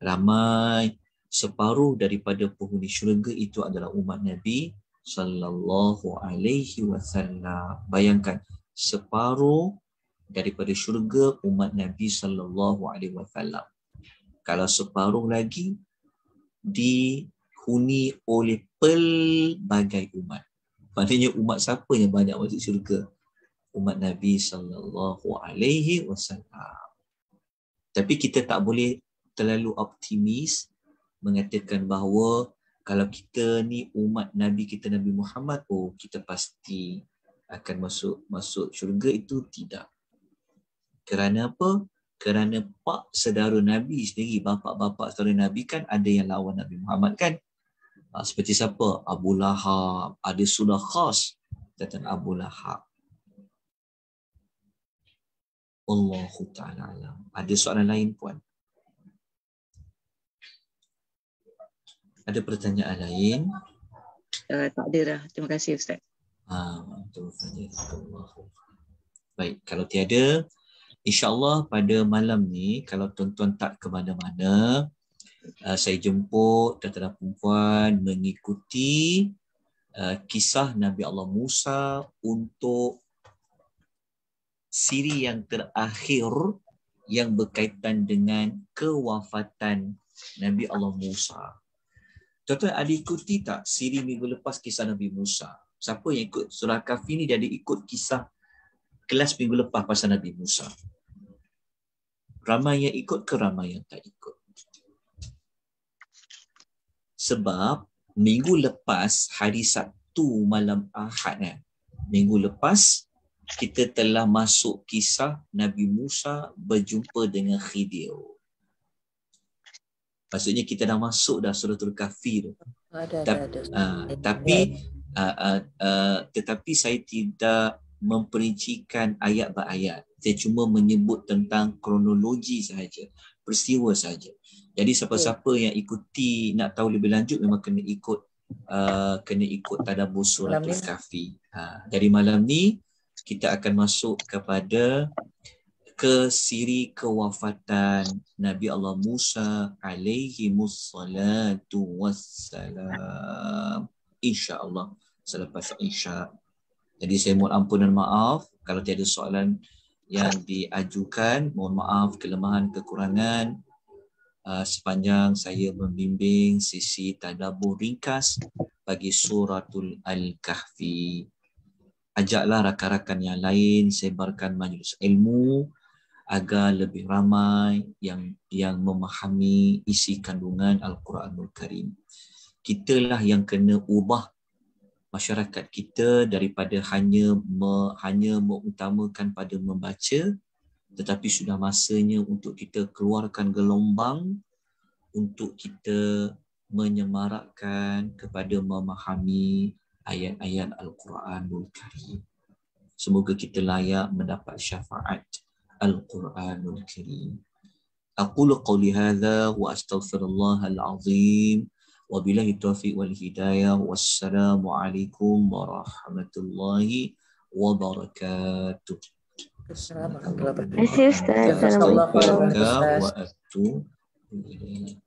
Ramai separuh daripada penghuni syurga itu adalah umat Nabi sallallahu alaihi wasallam. Bayangkan separuh daripada syurga umat Nabi sallallahu alaihi wasallam. Kalau separuh lagi dihuni oleh pelbagai umat. Maknanya umat siapa yang banyak masuk syurga? Umat Nabi sallallahu alaihi wasallam. Tapi kita tak boleh terlalu optimis mengatakan bahawa kalau kita ni umat Nabi kita Nabi Muhammad oh kita pasti akan masuk masuk syurga itu tidak kerana apa kerana pak saudara Nabi sendiri bapa-bapa saudara Nabi kan ada yang lawan Nabi Muhammad kan ah, seperti siapa Abu Lahab ada sudah khas datang Abu Lahab Allahu taala ada soalan lain puan Ada pertanyaan lain? Uh, tak ada dah. Terima kasih Ustaz. Ah, Baik, kalau tiada, insyaAllah pada malam ni, kalau tuan-tuan tak ke mana-mana, uh, saya jemput tuan-tuan perempuan mengikuti uh, kisah Nabi Allah Musa untuk siri yang terakhir yang berkaitan dengan kewafatan Nabi Allah Musa. Tuan-tuan ada ikuti tak siri minggu lepas kisah Nabi Musa? Siapa yang ikut surah kafir ni jadi ikut kisah kelas minggu lepas pasal Nabi Musa. Ramai yang ikut ke ramai yang tak ikut? Sebab minggu lepas hari Sabtu malam Ahad kan. Minggu lepas kita telah masuk kisah Nabi Musa berjumpa dengan Khidir maksudnya kita dah masuk dah suratul kafi tu. Oh, ada ada. Ah, tapi uh, uh, uh, tetapi saya tidak memperincikan ayat by ayat. Saya cuma menyebut tentang kronologi sahaja, peristiwa sahaja. Jadi siapa-siapa yang ikuti nak tahu lebih lanjut memang kena ikut uh, kena ikut tadabbur suratul kafi. Ha, dari malam ni kita akan masuk kepada ke siri kewafatan Nabi Allah Musa alaihi musallatu wassalam. InsyaAllah selepas insya. Jadi saya mohon ampun dan maaf kalau tiada soalan yang diajukan. Mohon maaf kelemahan, kekurangan uh, sepanjang saya membimbing sisi tadabur ringkas bagi suratul Al-Kahfi. Ajaklah rakan-rakan yang lain sebarkan majlis ilmu agar lebih ramai yang yang memahami isi kandungan Al-Quranul Karim. Kitalah yang kena ubah masyarakat kita daripada hanya me, hanya mengutamakan pada membaca tetapi sudah masanya untuk kita keluarkan gelombang untuk kita menyemarakkan kepada memahami ayat-ayat Al-Quranul Karim. Semoga kita layak mendapat syafaat. القرآن الكريم أقول قولي هذا وأستغفر الله العظيم وبالله التوفيق والهداية والسلام عليكم ورحمة الله وبركاته السلام عليكم ورحمة الله وبركاته